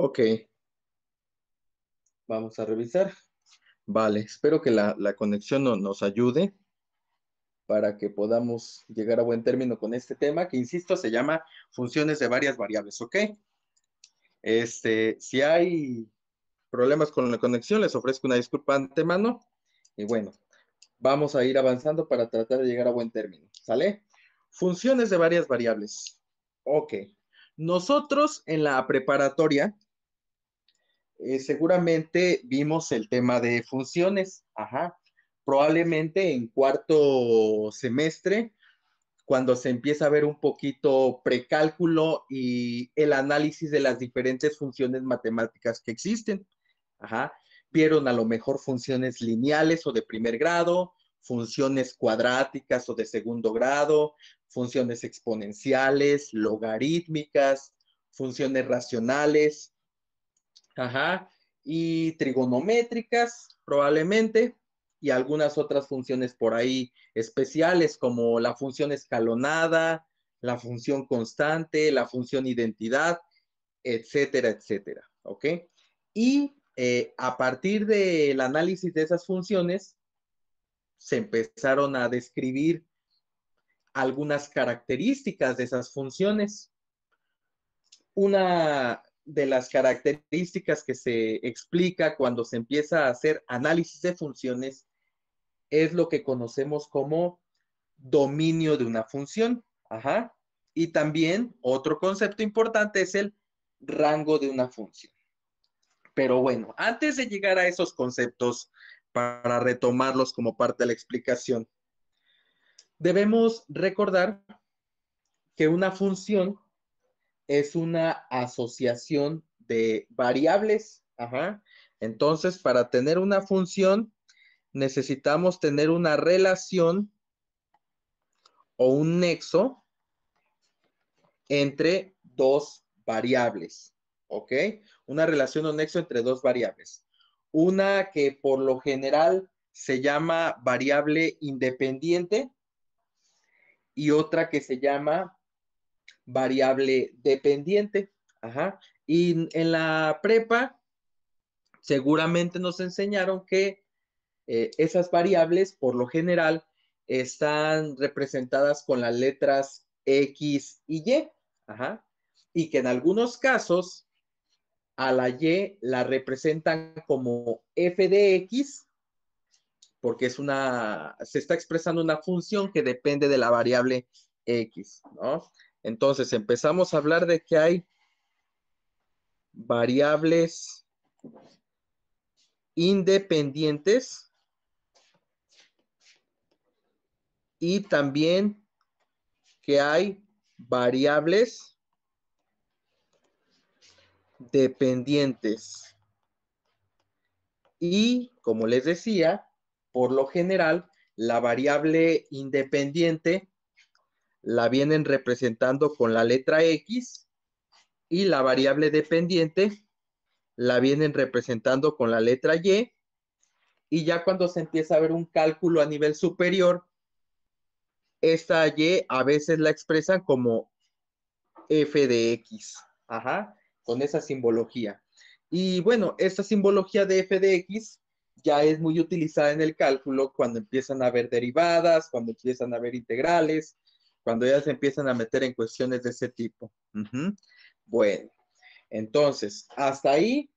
Ok. Vamos a revisar. Vale, espero que la, conexión nos ayude para que podamos llegar a buen término con este tema, que insisto, se llama funciones de varias variables, ¿ok? Este, si hay problemas con la conexión, les ofrezco una disculpa antemano. Y bueno, vamos a ir avanzando para tratar de llegar a buen término, ¿sale? Funciones de varias variables. Ok. Nosotros en la preparatoria eh, seguramente vimos el tema de funciones, probablemente en cuarto semestre, cuando se empieza a ver un poquito precálculo y el análisis de las diferentes funciones matemáticas que existen, vieron a lo mejor funciones lineales o de primer grado, funciones cuadráticas o de segundo grado, funciones exponenciales, logarítmicas, funciones racionales, Ajá. Y trigonométricas, probablemente, y algunas otras funciones por ahí especiales, como la función escalonada, la función constante, la función identidad, etcétera, etcétera. ¿Ok? Y eh, a partir del análisis de esas funciones, se empezaron a describir algunas características de esas funciones. Una de las características que se explica cuando se empieza a hacer análisis de funciones es lo que conocemos como dominio de una función. Ajá. Y también otro concepto importante es el rango de una función. Pero bueno, antes de llegar a esos conceptos, para retomarlos como parte de la explicación, debemos recordar que una función es una asociación de variables. Ajá. Entonces, para tener una función, necesitamos tener una relación o un nexo entre dos variables, ¿ok? Una relación o nexo entre dos variables. Una que por lo general se llama variable independiente y otra que se llama variable dependiente. Ajá. Y en la prepa, seguramente nos enseñaron que eh, esas variables, por lo general, están representadas con las letras X y Y. Ajá. Y que en algunos casos a la Y la representan como f de X, porque es una, se está expresando una función que depende de la variable X, ¿no? Entonces, empezamos a hablar de que hay variables independientes y también que hay variables dependientes. Y, como les decía, por lo general, la variable independiente la vienen representando con la letra X y la variable dependiente la vienen representando con la letra Y. Y ya cuando se empieza a ver un cálculo a nivel superior, esta Y a veces la expresan como F de X, ajá, con esa simbología. Y bueno, esta simbología de F de X ya es muy utilizada en el cálculo cuando empiezan a ver derivadas, cuando empiezan a ver integrales, cuando ya se empiezan a meter en cuestiones de ese tipo. Bueno, entonces, hasta ahí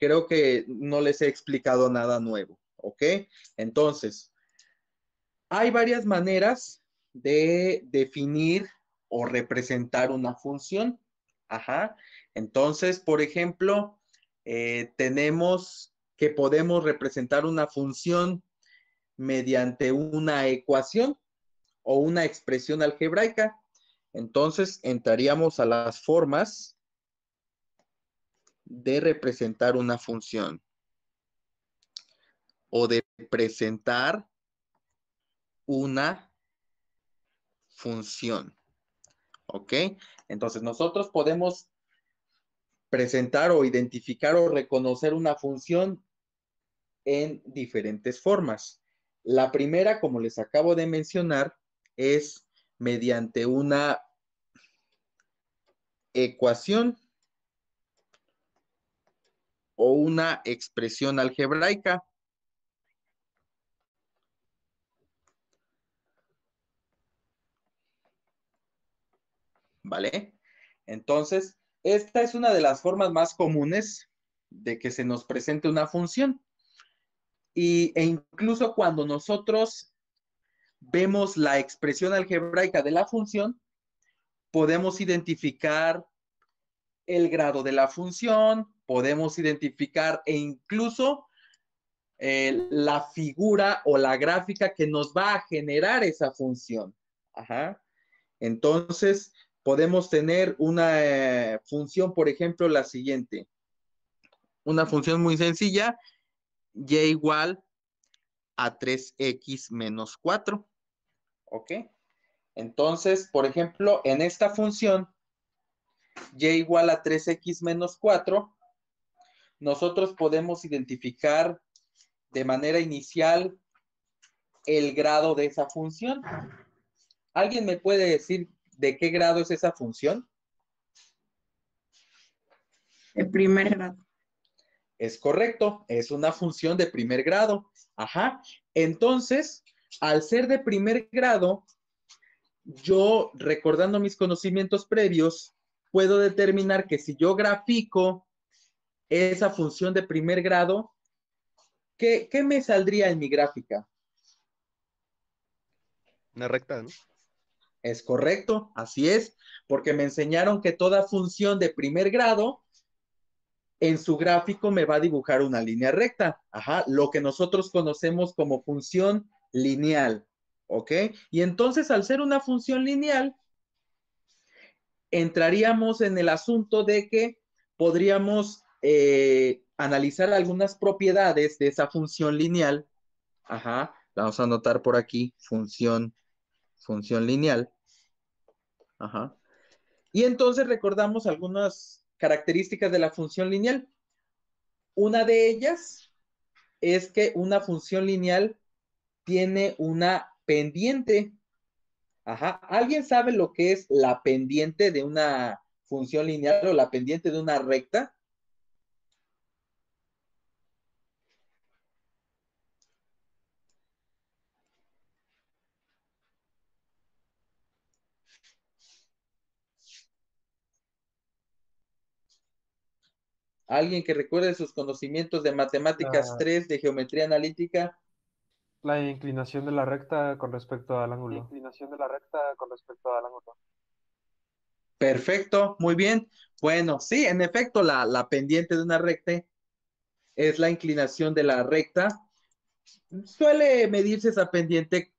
creo que no les he explicado nada nuevo, ¿ok? Entonces, hay varias maneras de definir o representar una función. Ajá. Entonces, por ejemplo, eh, tenemos que podemos representar una función mediante una ecuación, o una expresión algebraica. Entonces entraríamos a las formas de representar una función o de presentar una función. ¿Ok? Entonces nosotros podemos presentar o identificar o reconocer una función en diferentes formas. La primera, como les acabo de mencionar, es mediante una ecuación o una expresión algebraica. ¿Vale? Entonces, esta es una de las formas más comunes de que se nos presente una función. Y, e incluso cuando nosotros vemos la expresión algebraica de la función, podemos identificar el grado de la función, podemos identificar e incluso eh, la figura o la gráfica que nos va a generar esa función. Entonces, podemos tener una eh, función, por ejemplo, la siguiente. Una función muy sencilla, y igual a 3x menos 4. ¿ok? Entonces, por ejemplo, en esta función, y igual a 3x menos 4, nosotros podemos identificar de manera inicial el grado de esa función. ¿Alguien me puede decir de qué grado es esa función? El primer grado. Es correcto, es una función de primer grado. Ajá. Entonces, al ser de primer grado, yo, recordando mis conocimientos previos, puedo determinar que si yo grafico esa función de primer grado, ¿qué, me saldría en mi gráfica? Una recta, ¿no? Es correcto, así es, porque me enseñaron que toda función de primer grado en su gráfico me va a dibujar una línea recta. Ajá, lo que nosotros conocemos como función lineal, ¿ok? Y entonces al ser una función lineal, entraríamos en el asunto de que podríamos eh, analizar algunas propiedades de esa función lineal. Ajá, vamos a anotar por aquí, función, función lineal. Ajá. Y entonces recordamos algunas características de la función lineal. Una de ellas es que una función lineal tiene una pendiente. Ajá. ¿Alguien sabe lo que es la pendiente de una función lineal o la pendiente de una recta? Alguien que recuerde sus conocimientos de matemáticas 3, ah. de geometría analítica, la inclinación de la recta con respecto al ángulo. La inclinación de la recta con respecto al ángulo. Perfecto, muy bien. Bueno, sí, en efecto, la, pendiente de una recta es la inclinación de la recta. Suele medirse esa pendiente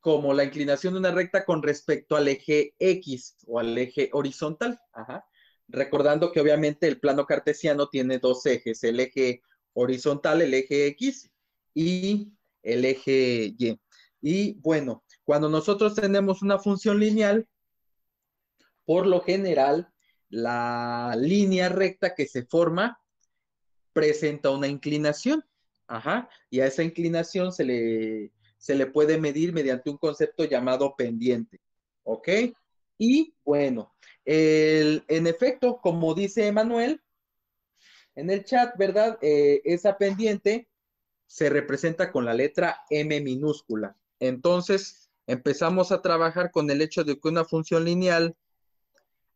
como la inclinación de una recta con respecto al eje X o al eje horizontal. Ajá. Recordando que obviamente el plano cartesiano tiene dos ejes, el eje horizontal, el eje X, y el eje Y. Y bueno, cuando nosotros tenemos una función lineal, por lo general, la línea recta que se forma presenta una inclinación. Ajá. Y a esa inclinación se le, se le puede medir mediante un concepto llamado pendiente. ¿Ok? Y bueno, en efecto, como dice Emanuel en el chat, ¿verdad? Eh, esa pendiente se representa con la letra M minúscula. Entonces, empezamos a trabajar con el hecho de que una función lineal,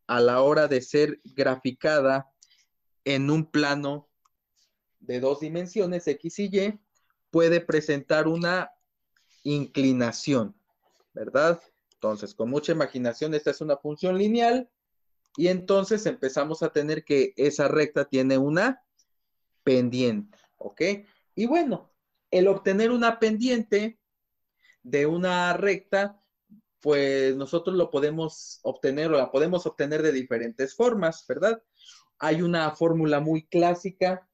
a la hora de ser graficada en un plano de dos dimensiones, X y Y, puede presentar una inclinación, ¿verdad? Entonces, con mucha imaginación, esta es una función lineal y entonces empezamos a tener que esa recta tiene una pendiente, ¿ok? Y bueno, el obtener una pendiente de una recta, pues nosotros lo podemos obtener o la podemos obtener de diferentes formas, ¿verdad? Hay una fórmula muy clásica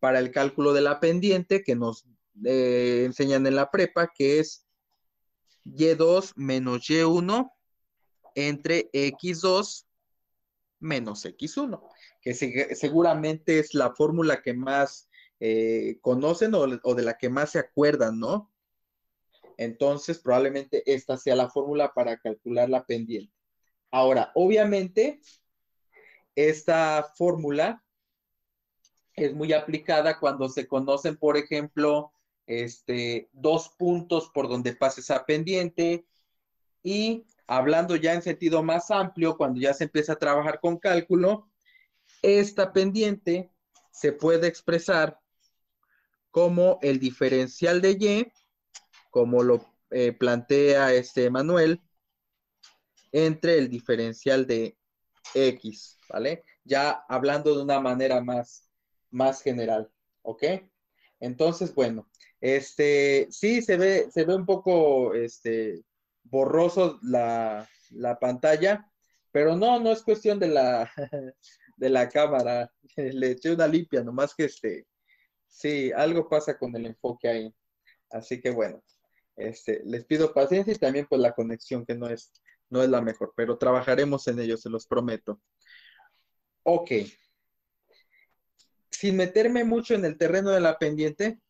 para el cálculo de la pendiente que nos eh, enseñan en la prepa, que es y2 menos y1 entre x2 menos x1, que seguramente es la fórmula que más eh, conocen o, de la que más se acuerdan, ¿no? Entonces, probablemente esta sea la fórmula para calcular la pendiente. Ahora, obviamente, esta fórmula es muy aplicada cuando se conocen, por ejemplo, este, dos puntos por donde pasa esa pendiente y hablando ya en sentido más amplio, cuando ya se empieza a trabajar con cálculo, esta pendiente se puede expresar como el diferencial de y, como lo eh, plantea este Manuel, entre el diferencial de x, ¿vale? Ya hablando de una manera más, más general, ¿ok? Entonces, bueno, este, sí, se ve, se ve un poco, este, borroso la, pantalla, pero no, no es cuestión de la, de la cámara, le eché una limpia, nomás que este, Sí, algo pasa con el enfoque ahí. Así que bueno, este, les pido paciencia y también pues la conexión que no es, no es la mejor, pero trabajaremos en ello, se los prometo. Ok. Sin meterme mucho en el terreno de la pendiente,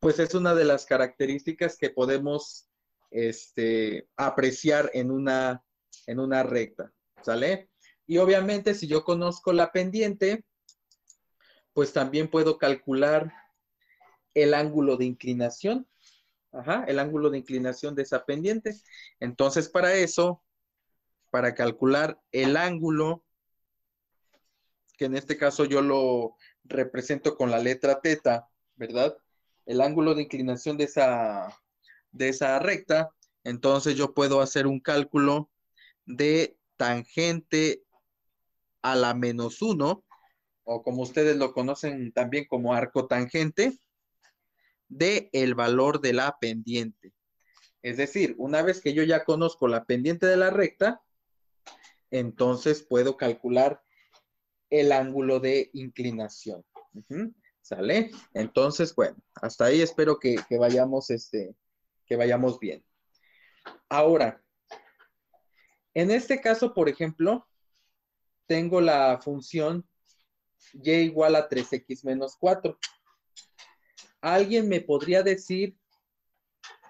pues es una de las características que podemos este, apreciar en una, en una recta, ¿sale? Y obviamente si yo conozco la pendiente, pues también puedo calcular el ángulo de inclinación, el ángulo de inclinación de esa pendiente. Entonces, para eso, para calcular el ángulo, que en este caso yo lo represento con la letra teta, ¿verdad? El ángulo de inclinación de esa, de esa recta, entonces yo puedo hacer un cálculo de tangente a la menos 1 o como ustedes lo conocen también como arco tangente, de el valor de la pendiente. Es decir, una vez que yo ya conozco la pendiente de la recta, entonces puedo calcular el ángulo de inclinación. ¿Sale? Entonces, bueno, hasta ahí espero que, que, vayamos, este, que vayamos bien. Ahora, en este caso, por ejemplo, tengo la función y e igual a 3x menos 4. ¿Alguien me podría decir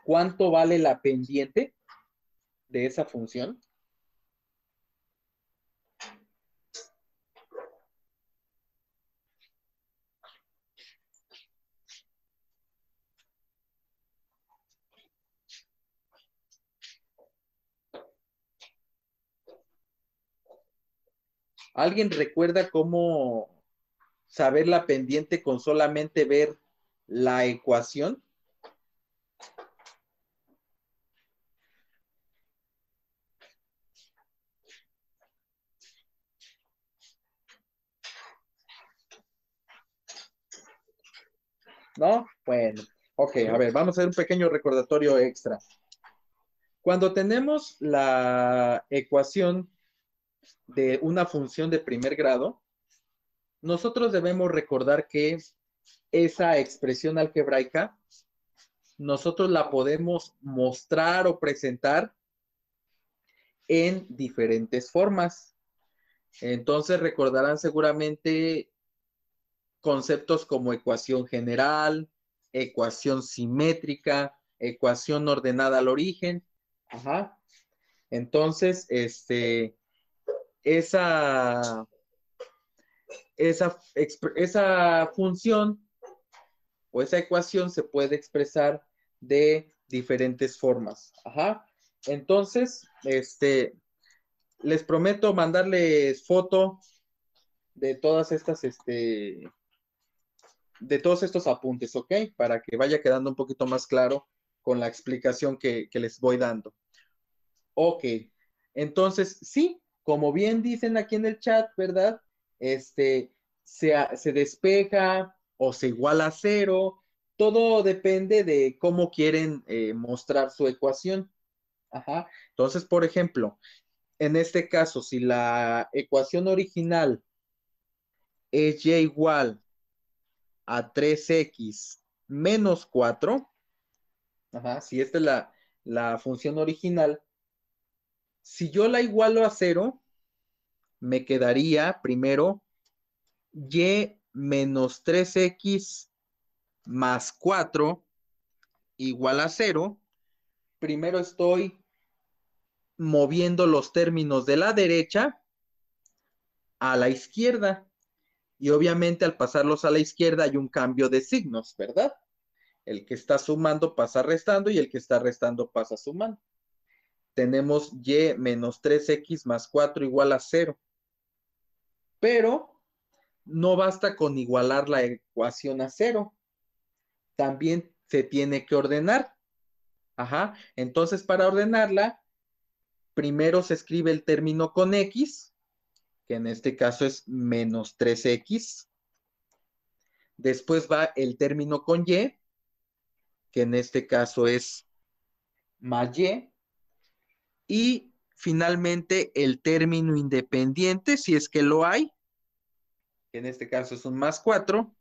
cuánto vale la pendiente de esa función? ¿Alguien recuerda cómo saber la pendiente con solamente ver la ecuación? ¿No? Bueno, ok, a ver, vamos a hacer un pequeño recordatorio extra. Cuando tenemos la ecuación de una función de primer grado, nosotros debemos recordar que esa expresión algebraica nosotros la podemos mostrar o presentar en diferentes formas. Entonces recordarán seguramente conceptos como ecuación general, ecuación simétrica, ecuación ordenada al origen. Ajá. Entonces, este, esa esa, esa función o esa ecuación se puede expresar de diferentes formas. Entonces, este, les prometo mandarles foto de todas estas, este, de todos estos apuntes, ¿ok? Para que vaya quedando un poquito más claro con la explicación que, que les voy dando. Ok, entonces, sí, como bien dicen aquí en el chat, ¿verdad? este, se, despeja o se iguala a cero. Todo depende de cómo quieren eh, mostrar su ecuación. Entonces, por ejemplo, en este caso, si la ecuación original es y igual a 3x menos 4, ajá, si esta es la, función original, si yo la igualo a cero me quedaría primero y menos 3x más 4 igual a 0. Primero estoy moviendo los términos de la derecha a la izquierda. Y obviamente al pasarlos a la izquierda hay un cambio de signos, ¿verdad? El que está sumando pasa restando y el que está restando pasa sumando. Tenemos y menos 3x más 4 igual a 0. Pero no basta con igualar la ecuación a cero, también se tiene que ordenar. Ajá, entonces para ordenarla, primero se escribe el término con x, que en este caso es menos 3x. Después va el término con y, que en este caso es más y. Y finalmente el término independiente, si es que lo hay, que en este caso es un más 4,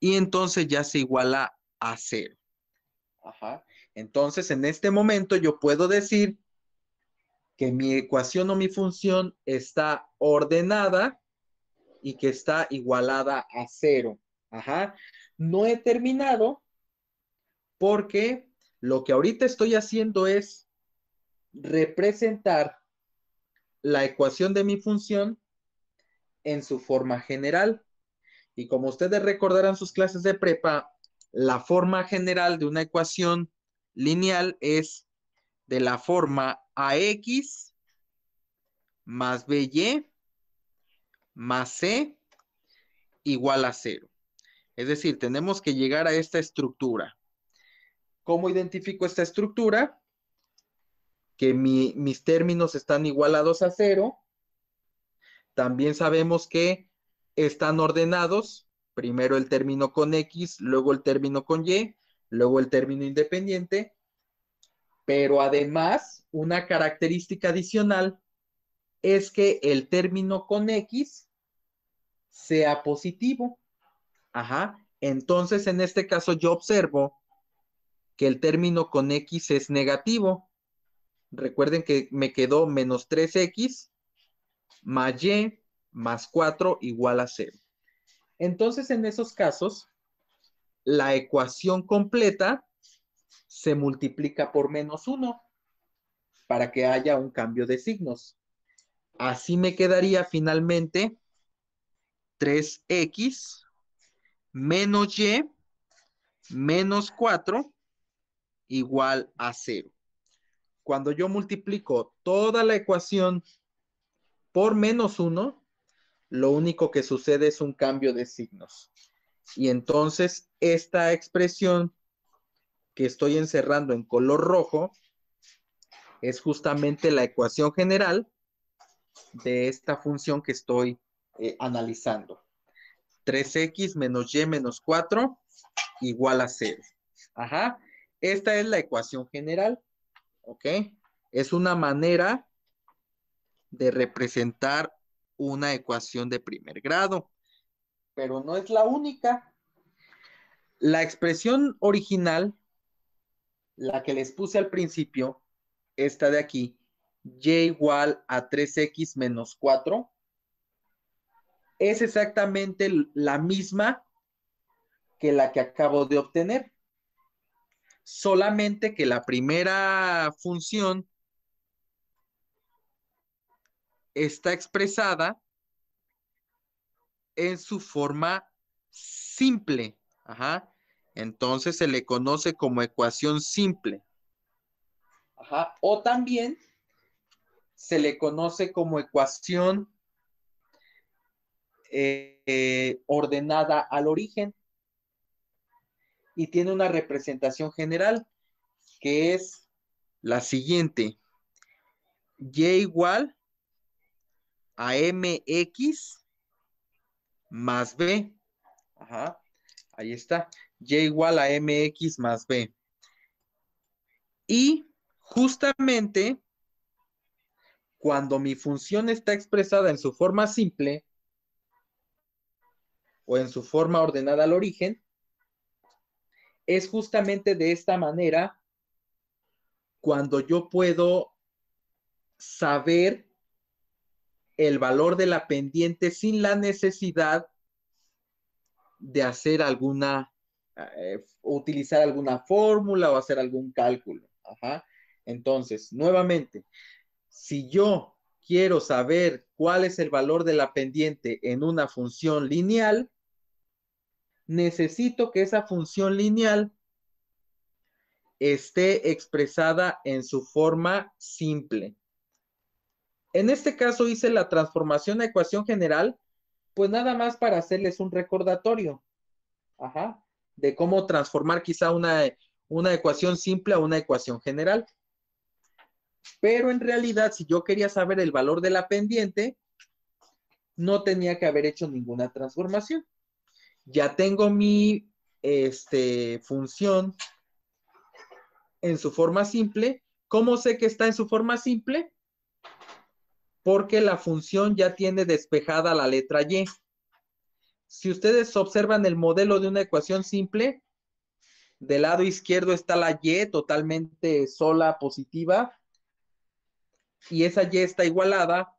y entonces ya se iguala a 0. Ajá. Entonces, en este momento yo puedo decir que mi ecuación o mi función está ordenada y que está igualada a 0. Ajá. No he terminado porque lo que ahorita estoy haciendo es representar la ecuación de mi función en su forma general. Y como ustedes recordarán sus clases de prepa, la forma general de una ecuación lineal es de la forma AX más BY más C igual a cero. Es decir, tenemos que llegar a esta estructura. ¿Cómo identifico esta estructura? que mis términos están igualados a cero. También sabemos que están ordenados, primero el término con X, luego el término con Y, luego el término independiente, pero además una característica adicional es que el término con X sea positivo. Ajá. Entonces, en este caso yo observo que el término con X es negativo Recuerden que me quedó menos 3x más y más 4 igual a 0. Entonces, en esos casos, la ecuación completa se multiplica por menos 1 para que haya un cambio de signos. Así me quedaría finalmente 3x menos y menos 4 igual a 0 cuando yo multiplico toda la ecuación por menos 1, lo único que sucede es un cambio de signos. Y entonces esta expresión que estoy encerrando en color rojo es justamente la ecuación general de esta función que estoy eh, analizando. 3x menos y menos 4 igual a 0. Ajá. Esta es la ecuación general. ¿ok? Es una manera de representar una ecuación de primer grado, pero no es la única. La expresión original, la que les puse al principio, esta de aquí, y igual a 3x menos 4, es exactamente la misma que la que acabo de obtener solamente que la primera función está expresada en su forma simple. Entonces se le conoce como ecuación simple. O también se le conoce como ecuación eh, eh, ordenada al origen y tiene una representación general, que es la siguiente. Y igual a MX más B. Ajá, ahí está. Y igual a MX más B. Y justamente cuando mi función está expresada en su forma simple o en su forma ordenada al origen, es justamente de esta manera cuando yo puedo saber el valor de la pendiente sin la necesidad de hacer alguna, eh, utilizar alguna fórmula o hacer algún cálculo. Entonces, nuevamente, si yo quiero saber cuál es el valor de la pendiente en una función lineal, necesito que esa función lineal esté expresada en su forma simple. En este caso hice la transformación a ecuación general, pues nada más para hacerles un recordatorio, de cómo transformar quizá una ecuación simple a una ecuación general. Pero en realidad, si yo quería saber el valor de la pendiente, no tenía que haber hecho ninguna transformación ya tengo mi este, función en su forma simple. ¿Cómo sé que está en su forma simple? Porque la función ya tiene despejada la letra Y. Si ustedes observan el modelo de una ecuación simple, del lado izquierdo está la Y totalmente sola positiva y esa Y está igualada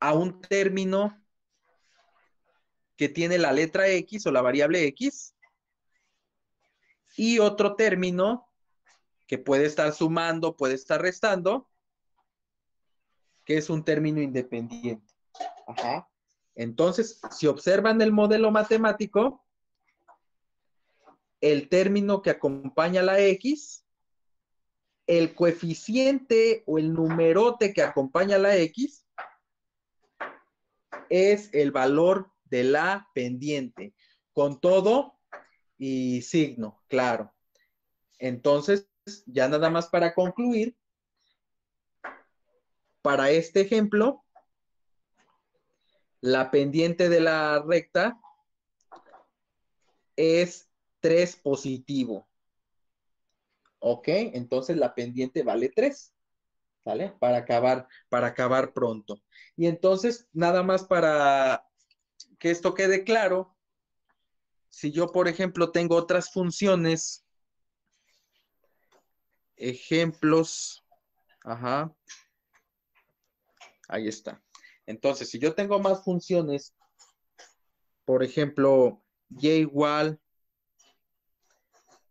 a un término que tiene la letra X o la variable X y otro término que puede estar sumando, puede estar restando, que es un término independiente. Ajá. Entonces, si observan el modelo matemático, el término que acompaña la X, el coeficiente o el numerote que acompaña la X, es el valor de la pendiente, con todo y signo, claro. Entonces, ya nada más para concluir, para este ejemplo, la pendiente de la recta es 3 positivo. ¿Ok? Entonces la pendiente vale 3. ¿Sale? Para acabar, para acabar pronto. Y entonces, nada más para que esto quede claro, si yo, por ejemplo, tengo otras funciones, ejemplos, ajá, ahí está. Entonces, si yo tengo más funciones, por ejemplo, y igual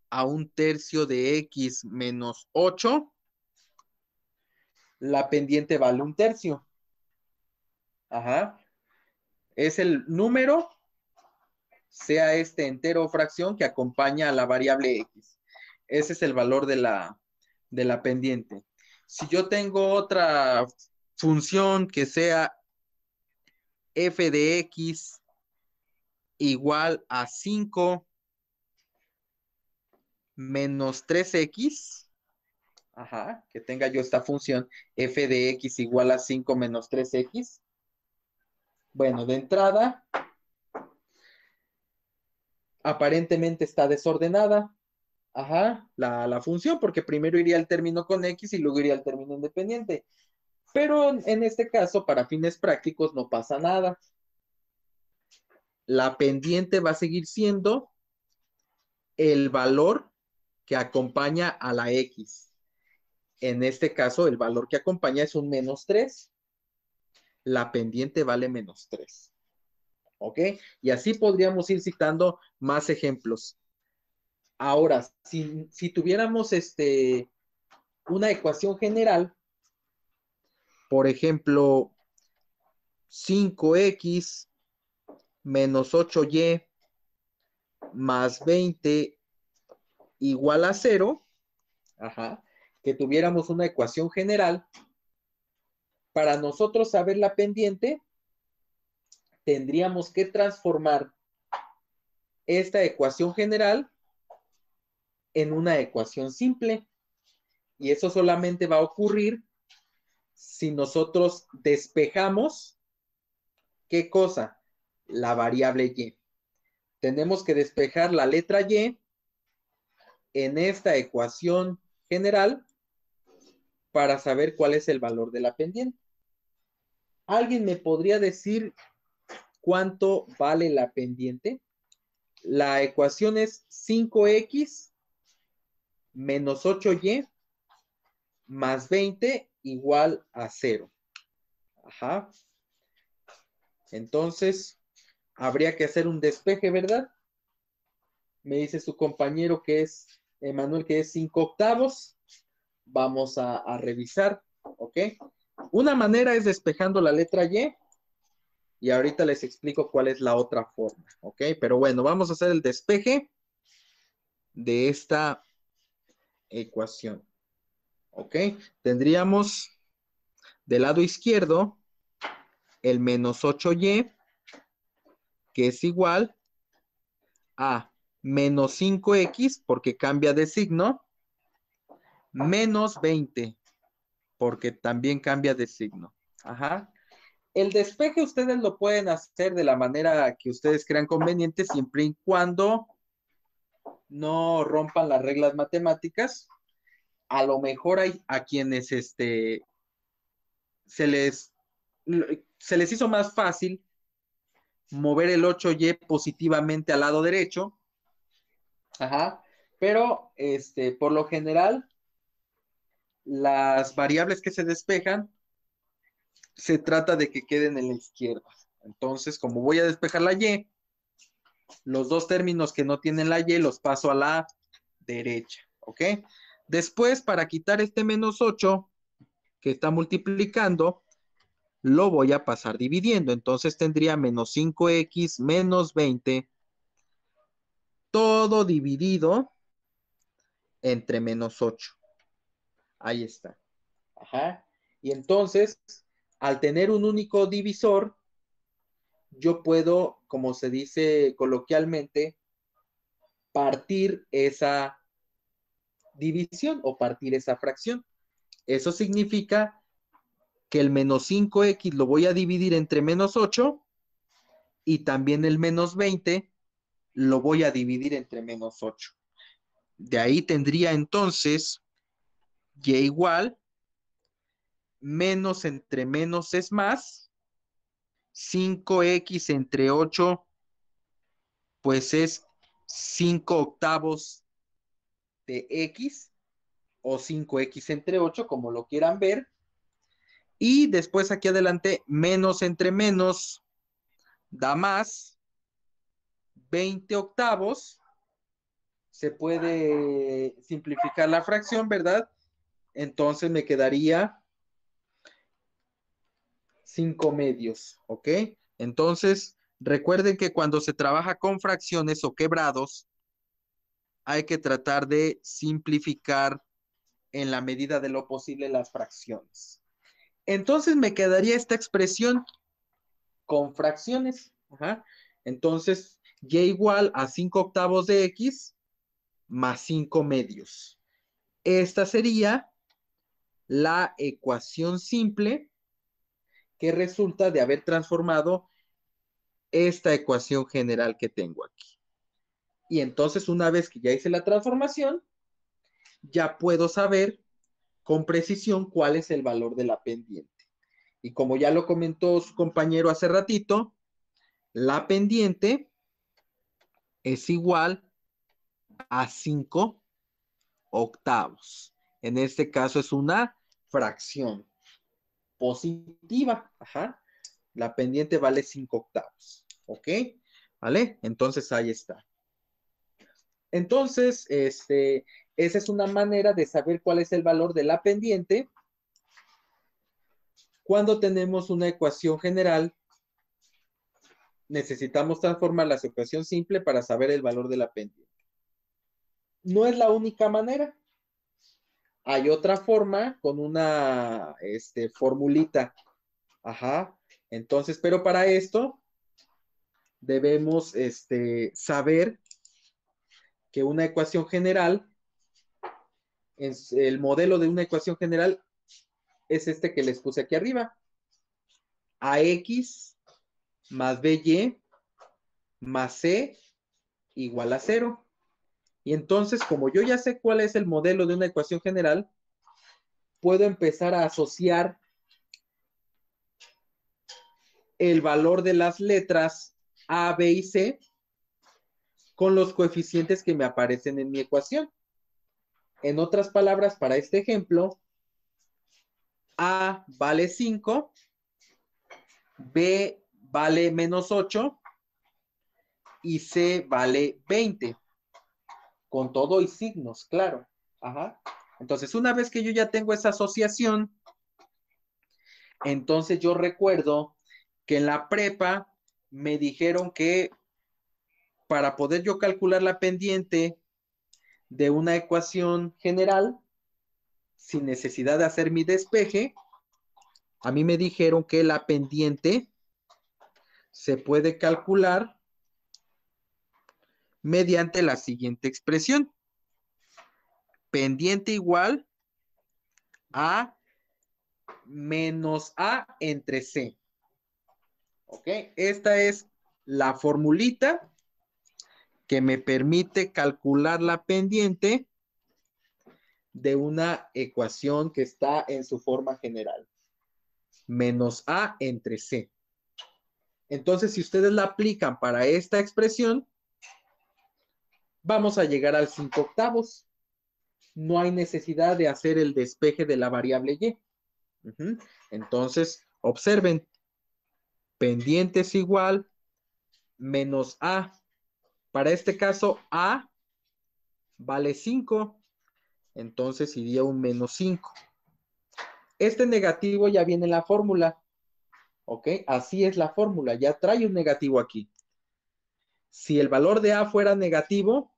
a un tercio de x menos 8, la pendiente vale un tercio. Ajá es el número, sea este entero o fracción, que acompaña a la variable x. Ese es el valor de la, de la pendiente. Si yo tengo otra función que sea f de x igual a 5 menos 3x, que tenga yo esta función f de x igual a 5 menos 3x, bueno, de entrada, aparentemente está desordenada. Ajá, la, la, función, porque primero iría el término con X y luego iría el término independiente. Pero en este caso, para fines prácticos, no pasa nada. La pendiente va a seguir siendo el valor que acompaña a la X. En este caso, el valor que acompaña es un menos 3 la pendiente vale menos 3. ¿Ok? Y así podríamos ir citando más ejemplos. Ahora, si, tuviéramos este, una ecuación general, por ejemplo, 5x menos 8y más 20 igual a 0, que tuviéramos una ecuación general, para nosotros saber la pendiente, tendríamos que transformar esta ecuación general en una ecuación simple. Y eso solamente va a ocurrir si nosotros despejamos, ¿qué cosa? La variable y. Tenemos que despejar la letra y en esta ecuación general para saber cuál es el valor de la pendiente. ¿Alguien me podría decir cuánto vale la pendiente? La ecuación es 5x menos 8y más 20 igual a 0. Ajá. Entonces, habría que hacer un despeje, ¿verdad? Me dice su compañero que es, Emanuel, que es 5 octavos vamos a, revisar, ¿ok? Una manera es despejando la letra Y y ahorita les explico cuál es la otra forma, ¿ok? Pero bueno, vamos a hacer el despeje de esta ecuación, ¿ok? Tendríamos del lado izquierdo el menos 8y, que es igual a menos 5x, porque cambia de signo, menos 20, porque también cambia de signo. Ajá. El despeje ustedes lo pueden hacer de la manera que ustedes crean conveniente, siempre y cuando no rompan las reglas matemáticas. A lo mejor hay a quienes este, se, les, se les hizo más fácil mover el 8Y positivamente al lado derecho. Ajá. Pero este, por lo general, las variables que se despejan, se trata de que queden en la izquierda. Entonces, como voy a despejar la Y, los dos términos que no tienen la Y los paso a la derecha, ¿ok? Después, para quitar este menos 8 que está multiplicando, lo voy a pasar dividiendo. Entonces tendría menos 5x menos 20, todo dividido entre menos 8. Ahí está. Ajá. Y entonces, al tener un único divisor, yo puedo, como se dice coloquialmente, partir esa división o partir esa fracción. Eso significa que el menos 5x lo voy a dividir entre menos 8 y también el menos 20 lo voy a dividir entre menos 8. De ahí tendría entonces y e igual, menos entre menos es más, 5x entre 8, pues es 5 octavos de x, o 5x entre 8, como lo quieran ver. Y después aquí adelante, menos entre menos da más, 20 octavos. Se puede simplificar la fracción, ¿verdad? Entonces me quedaría cinco medios, ¿ok? Entonces, recuerden que cuando se trabaja con fracciones o quebrados, hay que tratar de simplificar en la medida de lo posible las fracciones. Entonces me quedaría esta expresión con fracciones. Entonces, y igual a 5 octavos de x más 5 medios. Esta sería la ecuación simple que resulta de haber transformado esta ecuación general que tengo aquí. Y entonces una vez que ya hice la transformación, ya puedo saber con precisión cuál es el valor de la pendiente. Y como ya lo comentó su compañero hace ratito, la pendiente es igual a 5 octavos. En este caso es una fracción positiva, ajá, la pendiente vale 5 octavos, ¿ok? ¿Vale? Entonces ahí está. Entonces, este, esa es una manera de saber cuál es el valor de la pendiente cuando tenemos una ecuación general necesitamos transformar la ecuación simple para saber el valor de la pendiente. No es la única manera, hay otra forma con una este, formulita. Ajá. Entonces, pero para esto debemos este, saber que una ecuación general, es el modelo de una ecuación general es este que les puse aquí arriba. AX más BY más C igual a cero. Y entonces, como yo ya sé cuál es el modelo de una ecuación general, puedo empezar a asociar el valor de las letras A, B y C con los coeficientes que me aparecen en mi ecuación. En otras palabras, para este ejemplo, A vale 5, B vale menos 8 y C vale 20 con todo y signos, claro. Entonces, una vez que yo ya tengo esa asociación, entonces yo recuerdo que en la prepa me dijeron que para poder yo calcular la pendiente de una ecuación general, sin necesidad de hacer mi despeje, a mí me dijeron que la pendiente se puede calcular mediante la siguiente expresión. Pendiente igual a menos a entre c. ¿Ok? Esta es la formulita que me permite calcular la pendiente de una ecuación que está en su forma general. Menos a entre c. Entonces, si ustedes la aplican para esta expresión, vamos a llegar al 5 octavos. No hay necesidad de hacer el despeje de la variable y. Entonces, observen, pendiente es igual, menos a. Para este caso, a vale 5, entonces iría un menos 5. Este negativo ya viene en la fórmula, ¿ok? Así es la fórmula, ya trae un negativo aquí. Si el valor de A fuera negativo,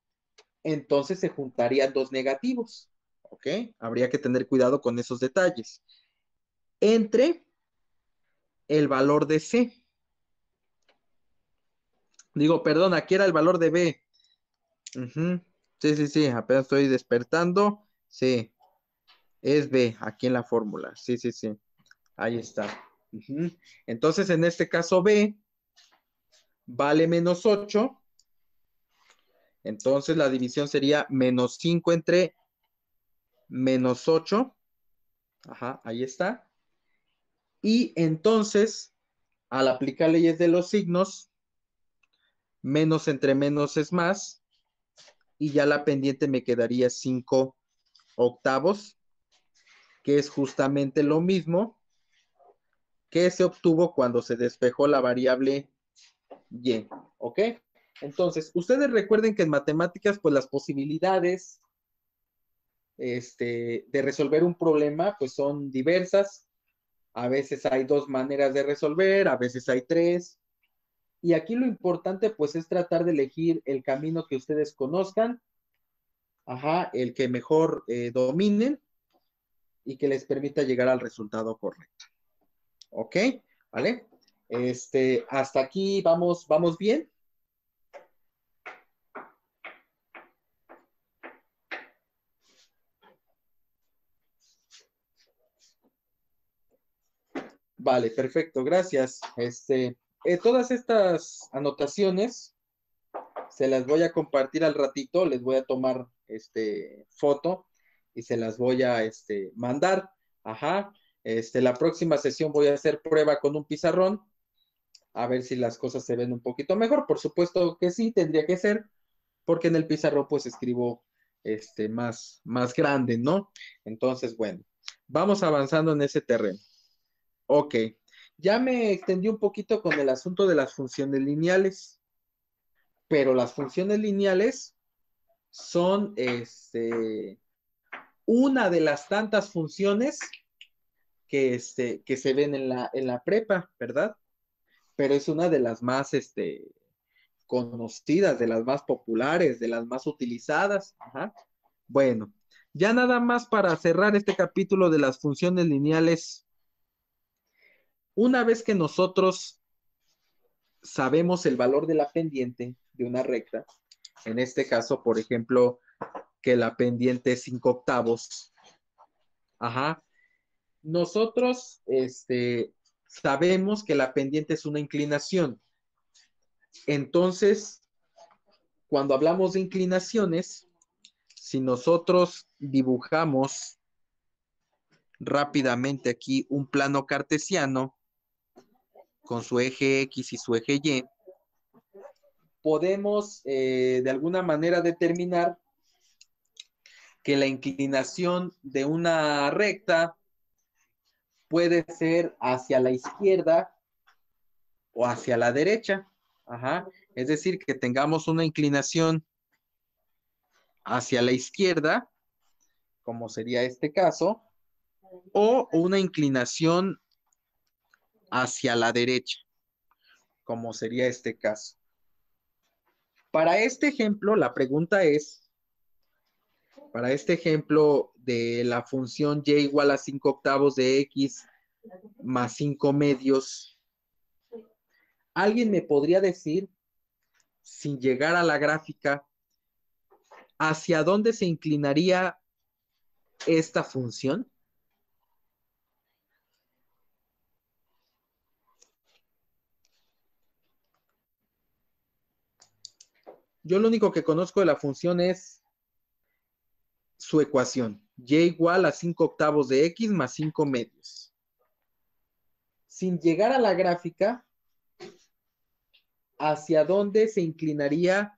entonces se juntarían dos negativos. ¿Ok? Habría que tener cuidado con esos detalles. Entre el valor de C. Digo, perdón, aquí era el valor de B. Sí, sí, sí, apenas estoy despertando. Sí, es B aquí en la fórmula. Sí, sí, sí. Ahí está. Entonces, en este caso, B vale menos 8. Entonces la división sería menos 5 entre menos 8. Ajá, ahí está. Y entonces, al aplicar leyes de los signos, menos entre menos es más, y ya la pendiente me quedaría 5 octavos, que es justamente lo mismo que se obtuvo cuando se despejó la variable Bien, ¿ok? Entonces, ustedes recuerden que en matemáticas, pues las posibilidades este, de resolver un problema, pues son diversas. A veces hay dos maneras de resolver, a veces hay tres. Y aquí lo importante, pues, es tratar de elegir el camino que ustedes conozcan, ajá, el que mejor eh, dominen y que les permita llegar al resultado correcto. ¿Ok? ¿Vale? Este, hasta aquí vamos, vamos bien. Vale, perfecto, gracias. Este, eh, todas estas anotaciones se las voy a compartir al ratito, les voy a tomar este foto y se las voy a este, mandar. Ajá. Este, la próxima sesión voy a hacer prueba con un pizarrón a ver si las cosas se ven un poquito mejor. Por supuesto que sí, tendría que ser, porque en el pizarro pues escribo este, más, más grande, ¿no? Entonces, bueno, vamos avanzando en ese terreno. Ok, ya me extendí un poquito con el asunto de las funciones lineales, pero las funciones lineales son este, una de las tantas funciones que, este, que se ven en la, en la prepa, ¿verdad? pero es una de las más este, conocidas, de las más populares, de las más utilizadas. Bueno, ya nada más para cerrar este capítulo de las funciones lineales. Una vez que nosotros sabemos el valor de la pendiente de una recta, en este caso, por ejemplo, que la pendiente es 5 octavos. Ajá. Nosotros, este, sabemos que la pendiente es una inclinación. Entonces, cuando hablamos de inclinaciones, si nosotros dibujamos rápidamente aquí un plano cartesiano con su eje X y su eje Y, podemos eh, de alguna manera determinar que la inclinación de una recta puede ser hacia la izquierda o hacia la derecha. Es decir, que tengamos una inclinación hacia la izquierda, como sería este caso, o una inclinación hacia la derecha, como sería este caso. Para este ejemplo, la pregunta es, para este ejemplo de la función y igual a 5 octavos de x más 5 medios. ¿Alguien me podría decir, sin llegar a la gráfica, hacia dónde se inclinaría esta función? Yo lo único que conozco de la función es su ecuación, y igual a 5 octavos de x más 5 medios. Sin llegar a la gráfica, ¿hacia dónde se inclinaría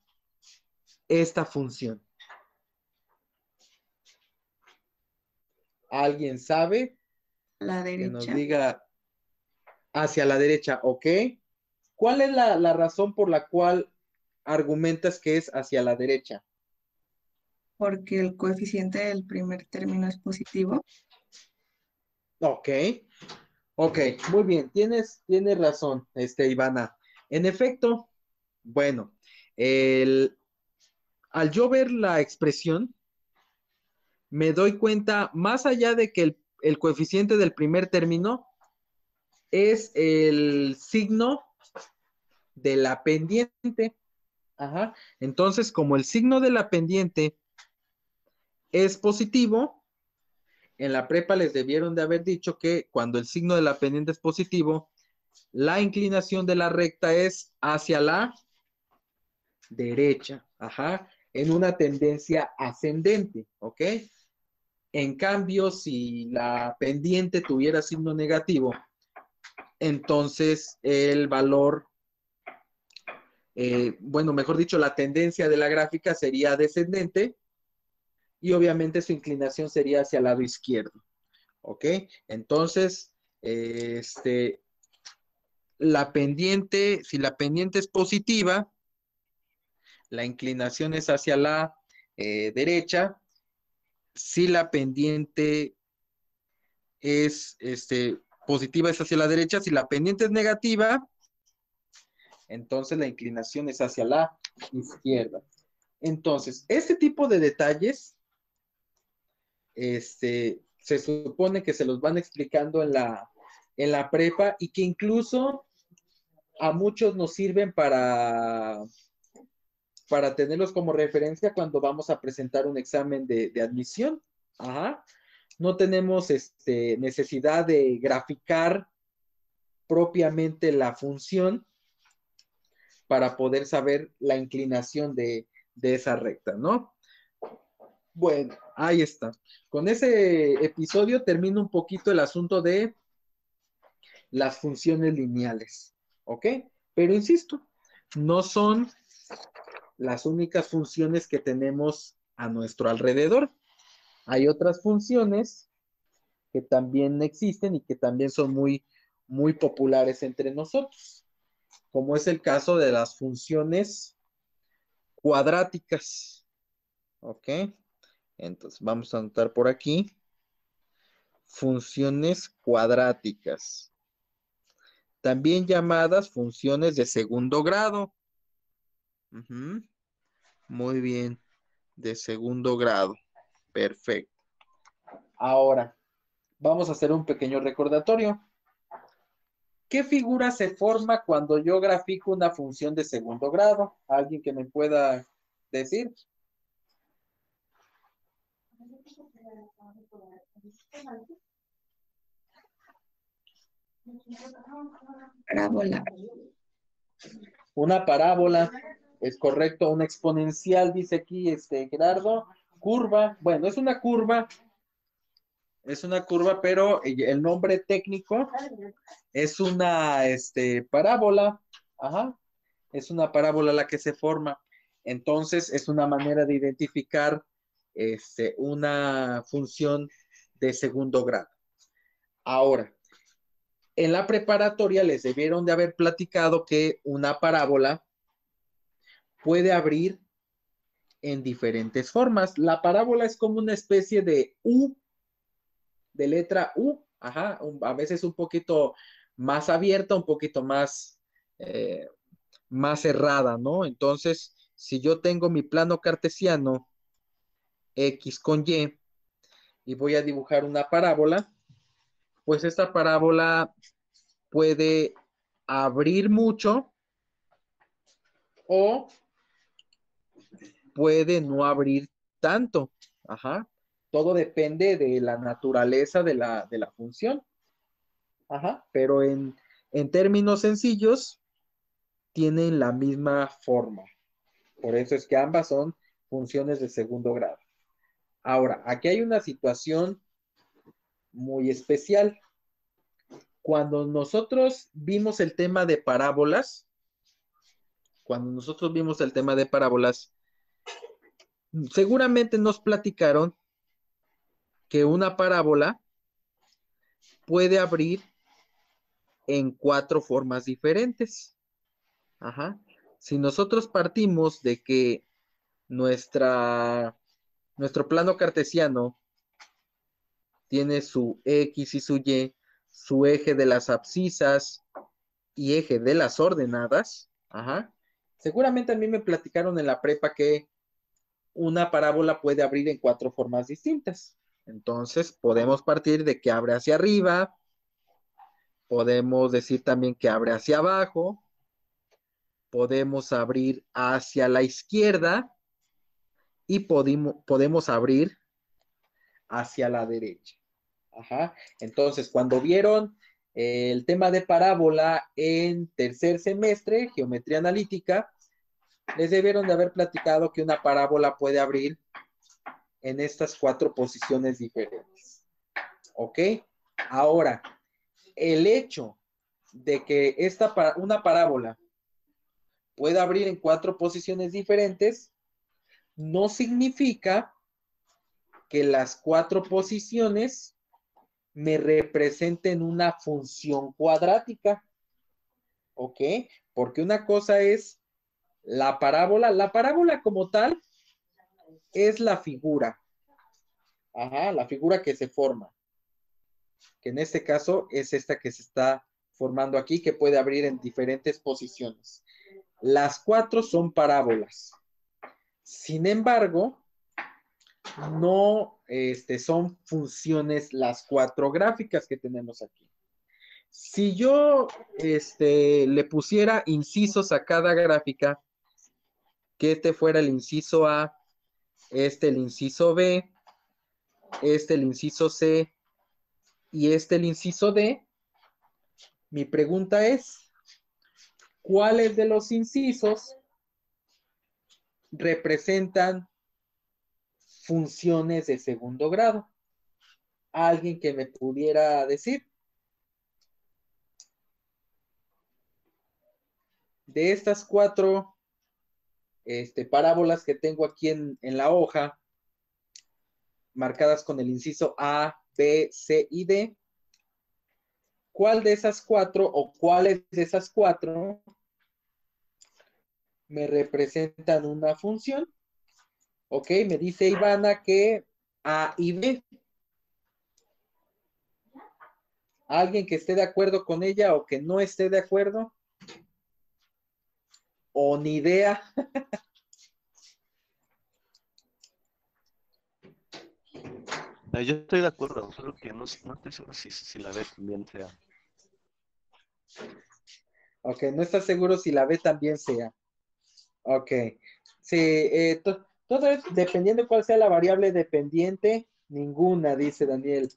esta función? ¿Alguien sabe? La derecha. Que nos diga hacia la derecha, ¿ok? ¿Cuál es la, la razón por la cual argumentas que es hacia la derecha? porque el coeficiente del primer término es positivo. Ok, ok, muy bien, tienes, tienes razón, este, Ivana. En efecto, bueno, al yo ver la expresión, me doy cuenta, más allá de que el, el coeficiente del primer término es el signo de la pendiente. Ajá. Entonces, como el signo de la pendiente es positivo, en la prepa les debieron de haber dicho que cuando el signo de la pendiente es positivo, la inclinación de la recta es hacia la derecha, ajá, en una tendencia ascendente, ¿ok? En cambio, si la pendiente tuviera signo negativo, entonces el valor, eh, bueno, mejor dicho, la tendencia de la gráfica sería descendente y obviamente su inclinación sería hacia el lado izquierdo. ¿Ok? Entonces, este, la pendiente, si la pendiente es positiva, la inclinación es hacia la eh, derecha. Si la pendiente es este, positiva, es hacia la derecha. Si la pendiente es negativa, entonces la inclinación es hacia la izquierda. Entonces, este tipo de detalles este, se supone que se los van explicando en la, en la prepa y que incluso a muchos nos sirven para, para tenerlos como referencia cuando vamos a presentar un examen de, admisión. No tenemos este, necesidad de graficar propiamente la función para poder saber la inclinación de, de esa recta, ¿no? Bueno, ahí está. Con ese episodio termino un poquito el asunto de las funciones lineales, ¿ok? Pero insisto, no son las únicas funciones que tenemos a nuestro alrededor. Hay otras funciones que también existen y que también son muy, muy populares entre nosotros, como es el caso de las funciones cuadráticas. ¿Ok? Entonces, vamos a anotar por aquí funciones cuadráticas, también llamadas funciones de segundo grado. Muy bien, de segundo grado. Perfecto. Ahora, vamos a hacer un pequeño recordatorio. ¿Qué figura se forma cuando yo grafico una función de segundo grado? ¿Alguien que me pueda decir? Parábola. Una parábola, es correcto, una exponencial, dice aquí este Gerardo. Curva, bueno, es una curva, es una curva, pero el nombre técnico es una este, parábola, ajá, es una parábola la que se forma. Entonces, es una manera de identificar este, una función de segundo grado. Ahora, en la preparatoria les debieron de haber platicado que una parábola puede abrir en diferentes formas. La parábola es como una especie de U, de letra U, ajá, a veces un poquito más abierta, un poquito más, eh, más cerrada, ¿no? Entonces, si yo tengo mi plano cartesiano, X con Y, y voy a dibujar una parábola, pues esta parábola puede abrir mucho o puede no abrir tanto. Ajá. Todo depende de la naturaleza de la, de la función. Ajá. Pero en, en términos sencillos, tienen la misma forma. Por eso es que ambas son funciones de segundo grado. Ahora, aquí hay una situación muy especial. Cuando nosotros vimos el tema de parábolas, cuando nosotros vimos el tema de parábolas, seguramente nos platicaron que una parábola puede abrir en cuatro formas diferentes. Ajá. Si nosotros partimos de que nuestra nuestro plano cartesiano tiene su X y su Y, su eje de las abscisas y eje de las ordenadas. Seguramente a mí me platicaron en la prepa que una parábola puede abrir en cuatro formas distintas. Entonces, podemos partir de que abre hacia arriba, podemos decir también que abre hacia abajo, podemos abrir hacia la izquierda, y podemos abrir hacia la derecha. Ajá. Entonces, cuando vieron eh, el tema de parábola en tercer semestre, geometría analítica, les debieron de haber platicado que una parábola puede abrir en estas cuatro posiciones diferentes. ¿Ok? Ahora, el hecho de que esta, una parábola pueda abrir en cuatro posiciones diferentes no significa que las cuatro posiciones me representen una función cuadrática. ¿Ok? Porque una cosa es la parábola. La parábola como tal es la figura. Ajá, la figura que se forma. Que en este caso es esta que se está formando aquí, que puede abrir en diferentes posiciones. Las cuatro son parábolas. Sin embargo, no este, son funciones las cuatro gráficas que tenemos aquí. Si yo este, le pusiera incisos a cada gráfica, que este fuera el inciso A, este el inciso B, este el inciso C y este el inciso D, mi pregunta es, ¿cuáles de los incisos representan funciones de segundo grado. Alguien que me pudiera decir. De estas cuatro este, parábolas que tengo aquí en, en la hoja, marcadas con el inciso A, B, C y D, ¿cuál de esas cuatro o cuáles de esas cuatro me representan una función. Ok, me dice Ivana que A y B. ¿Alguien que esté de acuerdo con ella o que no esté de acuerdo? O ni idea. yo estoy de acuerdo, solo que no, estoy seguro si, si la B también sea. Ok, no estás seguro si la B también sea. Ok. Sí, entonces eh, todo dependiendo cuál sea la variable dependiente, ninguna, dice Daniel.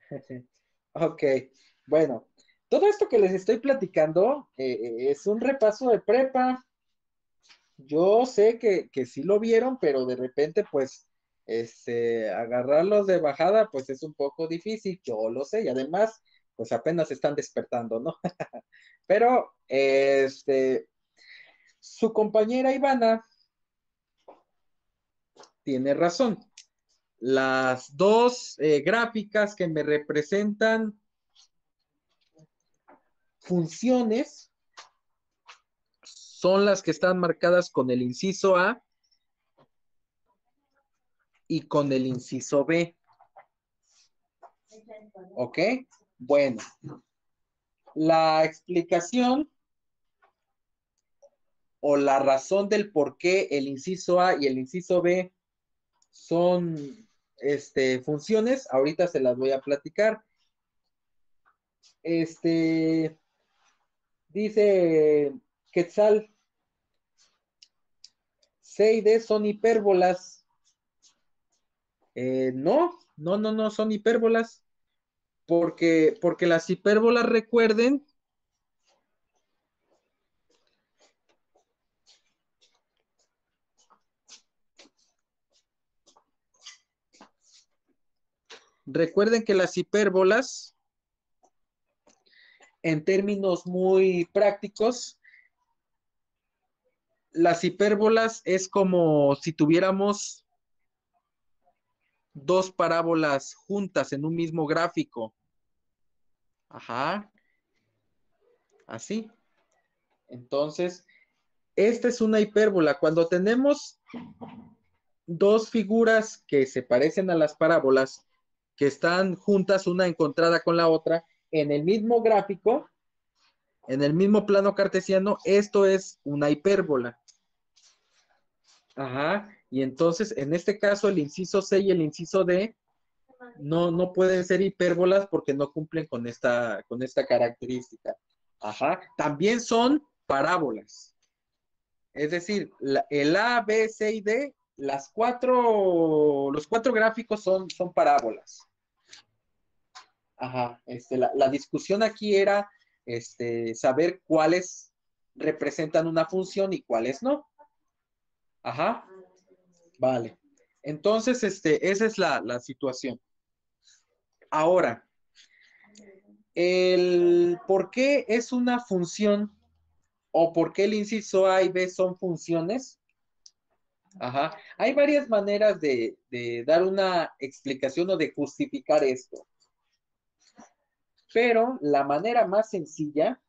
ok, bueno, todo esto que les estoy platicando eh, eh, es un repaso de prepa. Yo sé que, que sí lo vieron, pero de repente, pues, este, agarrarlos de bajada, pues es un poco difícil, yo lo sé, y además, pues apenas están despertando, ¿no? pero, este, su compañera Ivana tiene razón. Las dos eh, gráficas que me representan funciones son las que están marcadas con el inciso A y con el inciso B. ¿Ok? Bueno, la explicación o la razón del por qué el inciso A y el inciso B son este, funciones. Ahorita se las voy a platicar. Este, dice Quetzal, C y D son hipérbolas. Eh, no, no, no, no, son hipérbolas. Porque, porque las hipérbolas, recuerden, Recuerden que las hipérbolas, en términos muy prácticos, las hipérbolas es como si tuviéramos dos parábolas juntas en un mismo gráfico. Ajá. Así. Entonces, esta es una hipérbola. Cuando tenemos dos figuras que se parecen a las parábolas que están juntas una encontrada con la otra en el mismo gráfico, en el mismo plano cartesiano, esto es una hipérbola. Ajá, y entonces en este caso el inciso C y el inciso D no, no pueden ser hipérbolas porque no cumplen con esta, con esta característica. Ajá, también son parábolas. Es decir, el A, B, C y D las cuatro, los cuatro gráficos son, son parábolas. Ajá, este, la, discusión aquí era este, saber cuáles representan una función y cuáles no. Ajá, vale. Entonces, este, esa es la, situación. Ahora, el por qué es una función o por qué el inciso A y B son funciones Ajá. Hay varias maneras de, dar una explicación o de justificar esto. Pero la manera más sencilla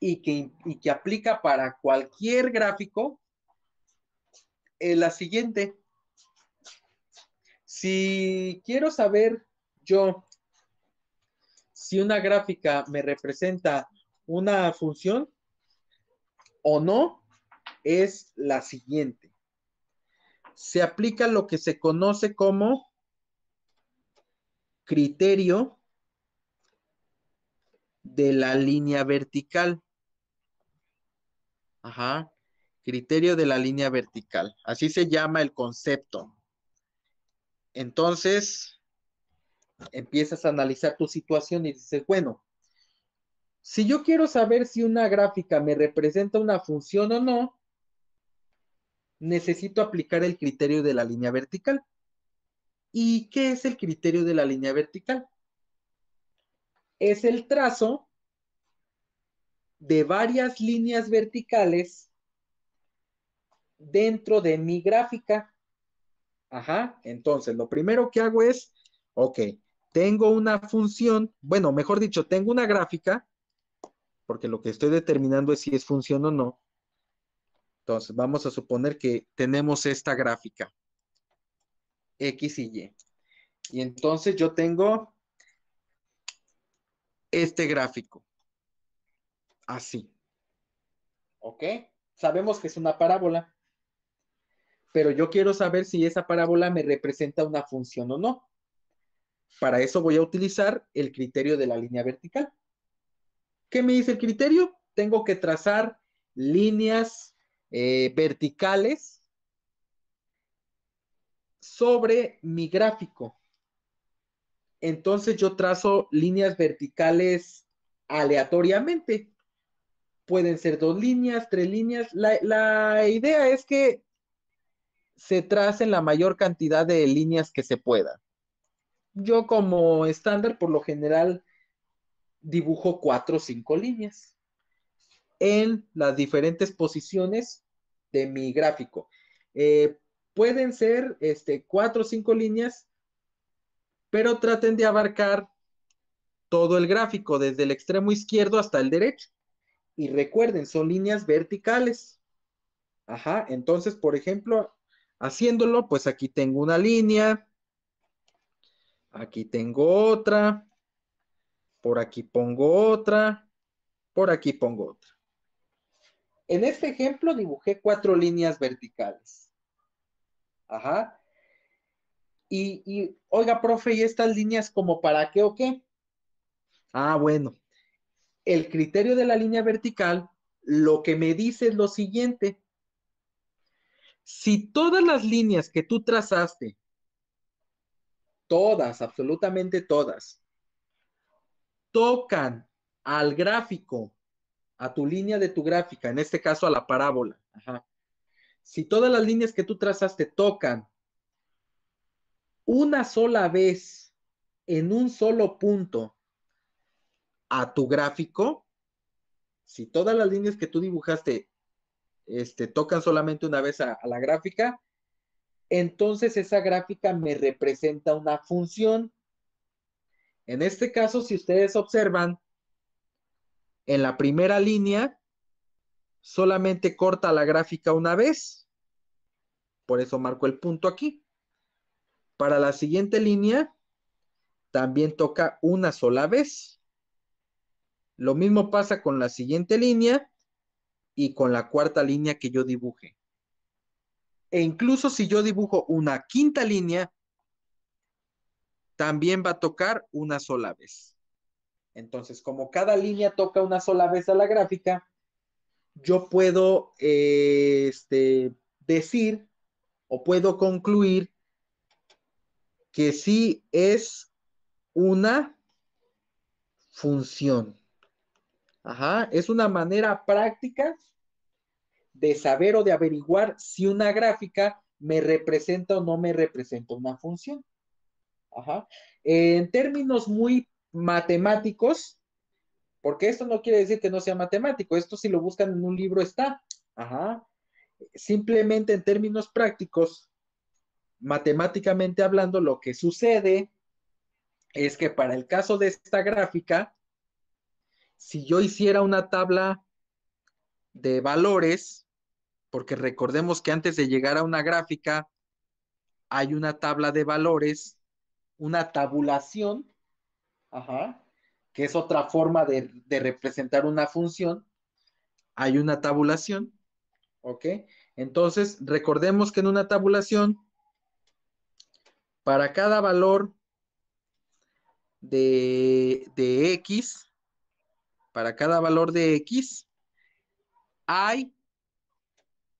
y que aplica para cualquier gráfico es la siguiente. Si quiero saber yo si una gráfica me representa una función o no, es la siguiente. Se aplica lo que se conoce como criterio de la línea vertical. Ajá, criterio de la línea vertical. Así se llama el concepto. Entonces, empiezas a analizar tu situación y dices, bueno, si yo quiero saber si una gráfica me representa una función o no, necesito aplicar el criterio de la línea vertical. ¿Y qué es el criterio de la línea vertical? Es el trazo de varias líneas verticales dentro de mi gráfica. Ajá, entonces lo primero que hago es, ok, tengo una función, bueno, mejor dicho, tengo una gráfica, porque lo que estoy determinando es si es función o no, entonces, vamos a suponer que tenemos esta gráfica, X y Y. Y entonces yo tengo este gráfico, así. ¿Ok? Sabemos que es una parábola, pero yo quiero saber si esa parábola me representa una función o no. Para eso voy a utilizar el criterio de la línea vertical. ¿Qué me dice el criterio? Tengo que trazar líneas eh, verticales sobre mi gráfico. Entonces yo trazo líneas verticales aleatoriamente. Pueden ser dos líneas, tres líneas. La, la idea es que se tracen la mayor cantidad de líneas que se pueda. Yo como estándar, por lo general, dibujo cuatro o cinco líneas en las diferentes posiciones de mi gráfico. Eh, pueden ser este, cuatro o cinco líneas, pero traten de abarcar todo el gráfico, desde el extremo izquierdo hasta el derecho. Y recuerden, son líneas verticales. Ajá, entonces, por ejemplo, haciéndolo, pues aquí tengo una línea, aquí tengo otra, por aquí pongo otra, por aquí pongo otra. En este ejemplo dibujé cuatro líneas verticales. Ajá. Y, oiga, profe, ¿y estas líneas como para qué o qué? Ah, bueno. El criterio de la línea vertical lo que me dice es lo siguiente. Si todas las líneas que tú trazaste, todas, absolutamente todas, tocan al gráfico a tu línea de tu gráfica, en este caso a la parábola. Si todas las líneas que tú trazaste tocan una sola vez en un solo punto a tu gráfico, si todas las líneas que tú dibujaste este, tocan solamente una vez a la gráfica, entonces esa gráfica me representa una función. En este caso, si ustedes observan, en la primera línea solamente corta la gráfica una vez. Por eso marco el punto aquí. Para la siguiente línea también toca una sola vez. Lo mismo pasa con la siguiente línea y con la cuarta línea que yo dibuje. E incluso si yo dibujo una quinta línea, también va a tocar una sola vez. Entonces, como cada línea toca una sola vez a la gráfica, yo puedo eh, este, decir o puedo concluir que sí es una función. Ajá, es una manera práctica de saber o de averiguar si una gráfica me representa o no me representa una función. Ajá. En términos muy matemáticos, porque esto no quiere decir que no sea matemático, esto si lo buscan en un libro está, Simplemente en términos prácticos, matemáticamente hablando, lo que sucede es que para el caso de esta gráfica, si yo hiciera una tabla de valores, porque recordemos que antes de llegar a una gráfica hay una tabla de valores, una tabulación, Ajá. que es otra forma de, representar una función, hay una tabulación, ¿ok? Entonces, recordemos que en una tabulación, para cada valor de, de X, para cada valor de X, hay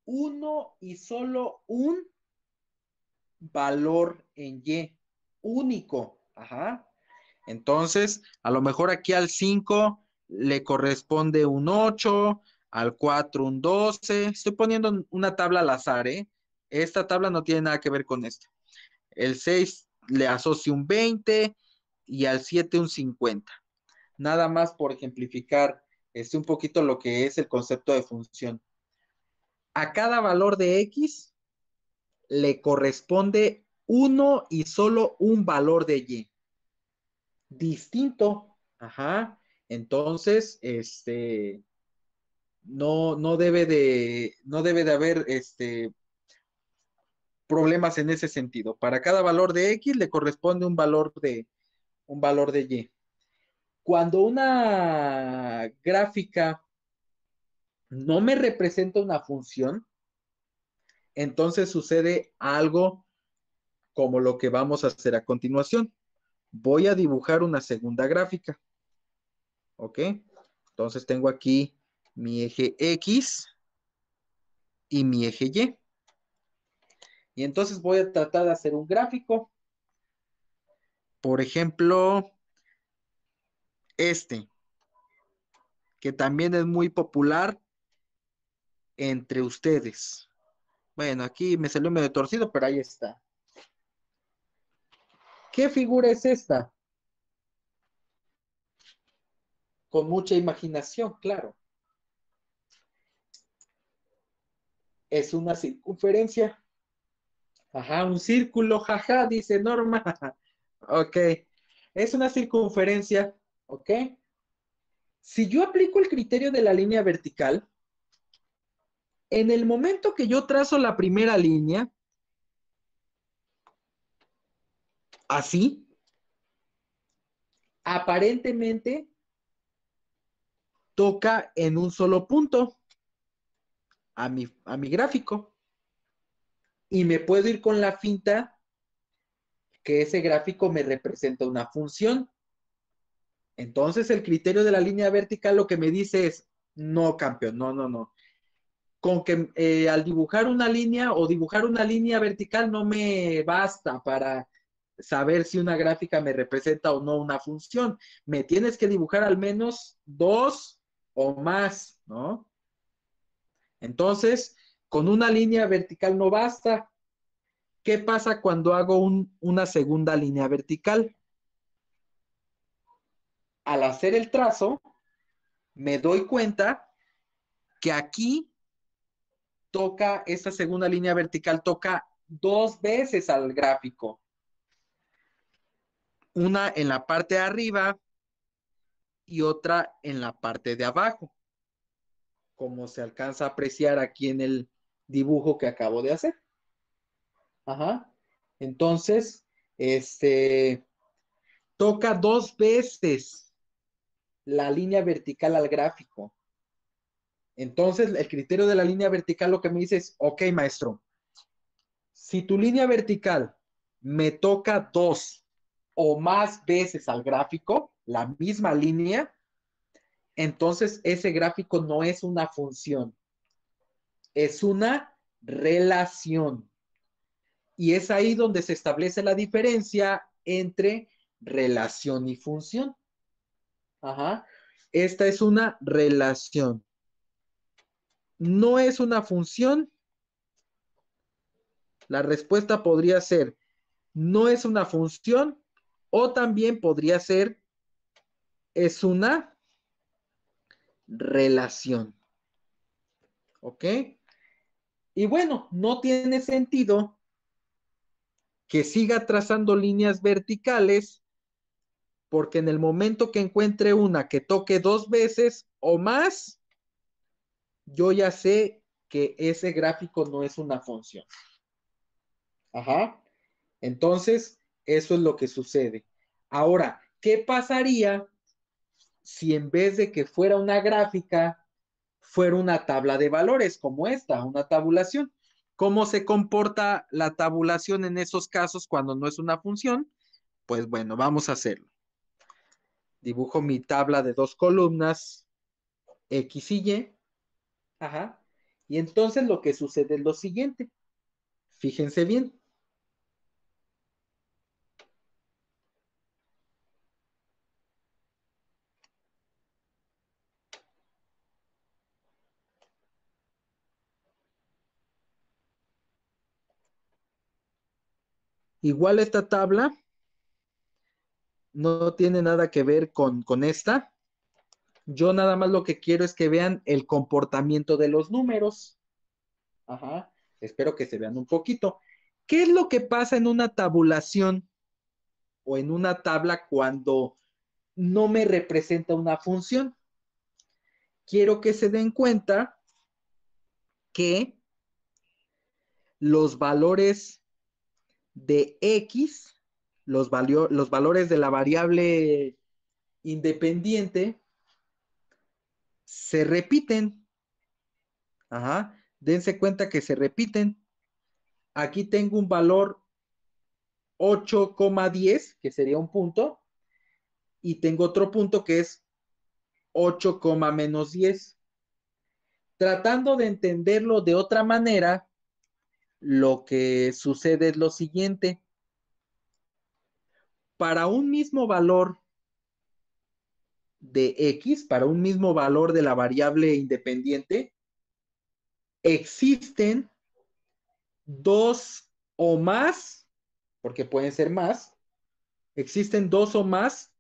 uno y solo un valor en Y, único, ajá, entonces, a lo mejor aquí al 5 le corresponde un 8, al 4 un 12. Estoy poniendo una tabla al azar, ¿eh? Esta tabla no tiene nada que ver con esto. El 6 le asocio un 20 y al 7 un 50. Nada más por ejemplificar este, un poquito lo que es el concepto de función. A cada valor de x le corresponde uno y solo un valor de y distinto. Ajá. Entonces, este, no, no debe de, no debe de haber, este, problemas en ese sentido. Para cada valor de X le corresponde un valor de, un valor de Y. Cuando una gráfica no me representa una función, entonces sucede algo como lo que vamos a hacer a continuación voy a dibujar una segunda gráfica. ¿Ok? Entonces tengo aquí mi eje X y mi eje Y. Y entonces voy a tratar de hacer un gráfico. Por ejemplo, este, que también es muy popular entre ustedes. Bueno, aquí me salió medio torcido, pero ahí está. ¿Qué figura es esta? Con mucha imaginación, claro. Es una circunferencia. Ajá, un círculo, jaja, dice Norma. ok. Es una circunferencia, ok. Si yo aplico el criterio de la línea vertical, en el momento que yo trazo la primera línea, así, aparentemente toca en un solo punto a mi, a mi gráfico y me puedo ir con la finta que ese gráfico me representa una función. Entonces el criterio de la línea vertical lo que me dice es, no, campeón, no, no, no. Con que eh, al dibujar una línea o dibujar una línea vertical no me basta para saber si una gráfica me representa o no una función. Me tienes que dibujar al menos dos o más, ¿no? Entonces, con una línea vertical no basta. ¿Qué pasa cuando hago una segunda línea vertical? Al hacer el trazo, me doy cuenta que aquí toca, esta segunda línea vertical toca dos veces al gráfico una en la parte de arriba y otra en la parte de abajo, como se alcanza a apreciar aquí en el dibujo que acabo de hacer. Ajá. Entonces, este, toca dos veces la línea vertical al gráfico. Entonces, el criterio de la línea vertical lo que me dice es, ok, maestro, si tu línea vertical me toca dos o más veces al gráfico, la misma línea, entonces ese gráfico no es una función, es una relación. Y es ahí donde se establece la diferencia entre relación y función. Ajá. Esta es una relación. No es una función. La respuesta podría ser, no es una función o también podría ser, es una relación. ¿Ok? Y bueno, no tiene sentido que siga trazando líneas verticales porque en el momento que encuentre una que toque dos veces o más, yo ya sé que ese gráfico no es una función. Ajá. Entonces, eso es lo que sucede. Ahora, ¿qué pasaría si en vez de que fuera una gráfica, fuera una tabla de valores como esta, una tabulación? ¿Cómo se comporta la tabulación en esos casos cuando no es una función? Pues bueno, vamos a hacerlo. Dibujo mi tabla de dos columnas, X y Y. Ajá. Y entonces lo que sucede es lo siguiente. Fíjense bien. Igual esta tabla no tiene nada que ver con, con esta. Yo nada más lo que quiero es que vean el comportamiento de los números. Ajá. Espero que se vean un poquito. ¿Qué es lo que pasa en una tabulación o en una tabla cuando no me representa una función? Quiero que se den cuenta que los valores de X, los, los valores de la variable independiente, se repiten. Ajá. Dense cuenta que se repiten. Aquí tengo un valor 8,10, que sería un punto, y tengo otro punto que es 8, menos 10. Tratando de entenderlo de otra manera, lo que sucede es lo siguiente. Para un mismo valor de X, para un mismo valor de la variable independiente, existen dos o más, porque pueden ser más, existen dos o más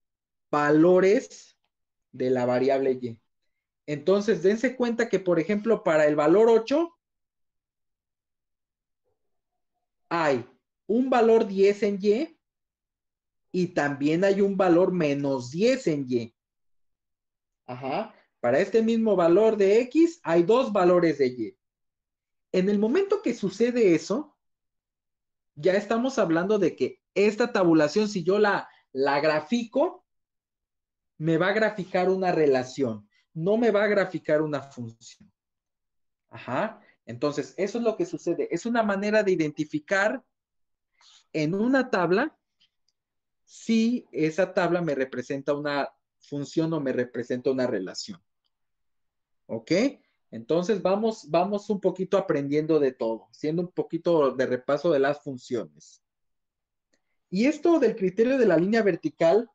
valores de la variable Y. Entonces, dense cuenta que, por ejemplo, para el valor 8, hay un valor 10 en Y y también hay un valor menos 10 en Y. Ajá. Para este mismo valor de X hay dos valores de Y. En el momento que sucede eso, ya estamos hablando de que esta tabulación, si yo la, la grafico, me va a graficar una relación, no me va a graficar una función. Ajá. Entonces, eso es lo que sucede. Es una manera de identificar en una tabla si esa tabla me representa una función o me representa una relación. ¿Ok? Entonces vamos, vamos un poquito aprendiendo de todo, siendo un poquito de repaso de las funciones. Y esto del criterio de la línea vertical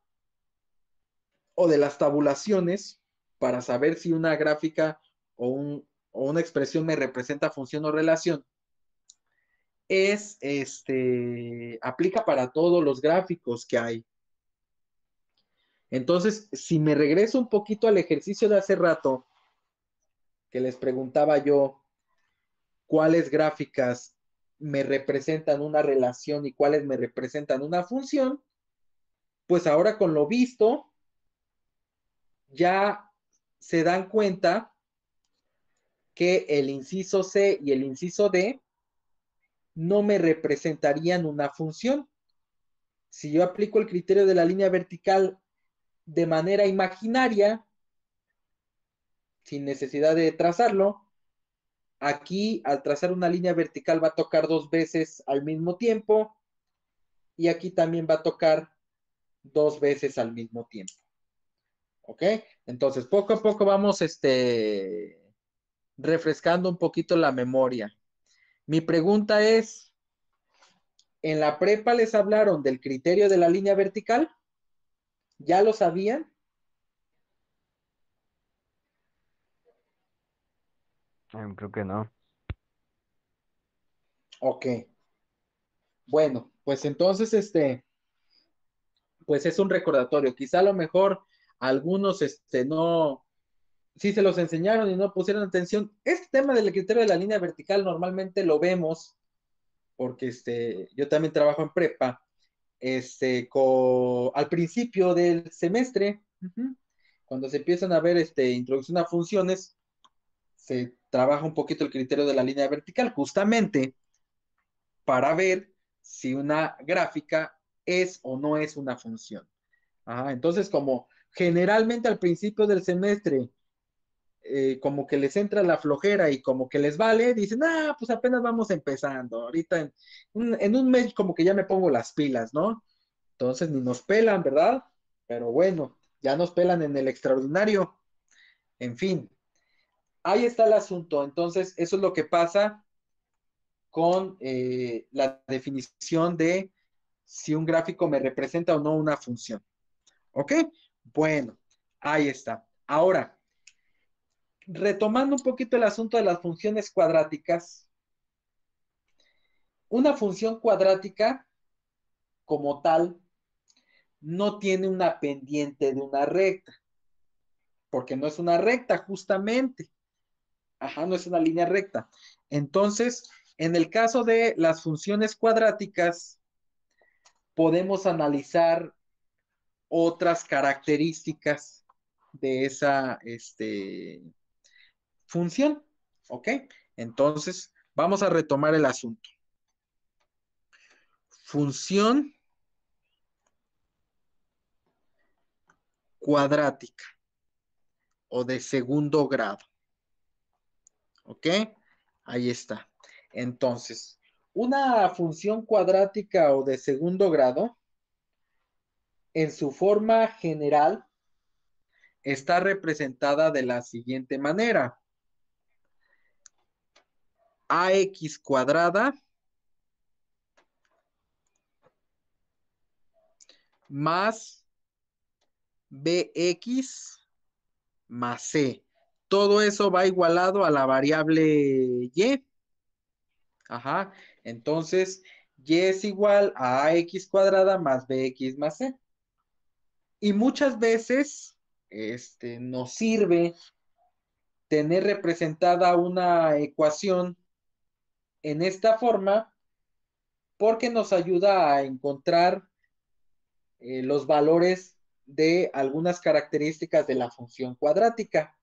o de las tabulaciones para saber si una gráfica o un, o una expresión me representa función o relación, es este, aplica para todos los gráficos que hay. Entonces, si me regreso un poquito al ejercicio de hace rato, que les preguntaba yo cuáles gráficas me representan una relación y cuáles me representan una función, pues ahora con lo visto, ya se dan cuenta que el inciso C y el inciso D no me representarían una función. Si yo aplico el criterio de la línea vertical de manera imaginaria, sin necesidad de trazarlo, aquí al trazar una línea vertical va a tocar dos veces al mismo tiempo y aquí también va a tocar dos veces al mismo tiempo. ¿Ok? Entonces, poco a poco vamos este, refrescando un poquito la memoria. Mi pregunta es, ¿en la prepa les hablaron del criterio de la línea vertical? ¿Ya lo sabían? Em, creo que no. Ok. Bueno, pues entonces este, pues es un recordatorio. Quizá a lo mejor algunos este, no, si se los enseñaron y no pusieron atención, este tema del criterio de la línea vertical normalmente lo vemos, porque este, yo también trabajo en prepa, este, al principio del semestre, cuando se empiezan a ver este, introducción a funciones, se trabaja un poquito el criterio de la línea vertical, justamente para ver si una gráfica es o no es una función. entonces, como generalmente al principio del semestre eh, como que les entra la flojera y como que les vale, dicen, ah, pues apenas vamos empezando, ahorita en, un mes como que ya me pongo las pilas, ¿no? Entonces ni nos pelan, ¿verdad? Pero bueno, ya nos pelan en el extraordinario. En fin, ahí está el asunto. Entonces, eso es lo que pasa con eh, la definición de si un gráfico me representa o no una función. ¿Ok? Bueno, ahí está. Ahora, retomando un poquito el asunto de las funciones cuadráticas, una función cuadrática como tal no tiene una pendiente de una recta, porque no es una recta justamente. Ajá, no es una línea recta. Entonces, en el caso de las funciones cuadráticas, podemos analizar otras características de esa, este, función. ¿Ok? Entonces, vamos a retomar el asunto. Función cuadrática o de segundo grado. ¿Ok? Ahí está. Entonces, una función cuadrática o de segundo grado, en su forma general, está representada de la siguiente manera ax cuadrada más bx más c. Todo eso va igualado a la variable y. Ajá. Entonces, y es igual a ax cuadrada más bx más c. Y muchas veces este, nos sirve tener representada una ecuación en esta forma porque nos ayuda a encontrar eh, los valores de algunas características de la función cuadrática.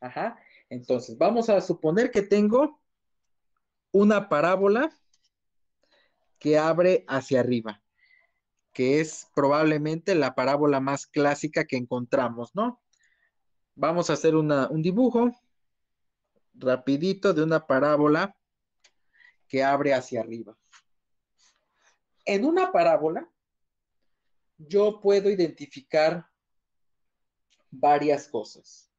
Ajá. Entonces, vamos a suponer que tengo una parábola que abre hacia arriba, que es probablemente la parábola más clásica que encontramos, ¿no? Vamos a hacer un dibujo rapidito de una parábola que abre hacia arriba. En una parábola, yo puedo identificar varias cosas.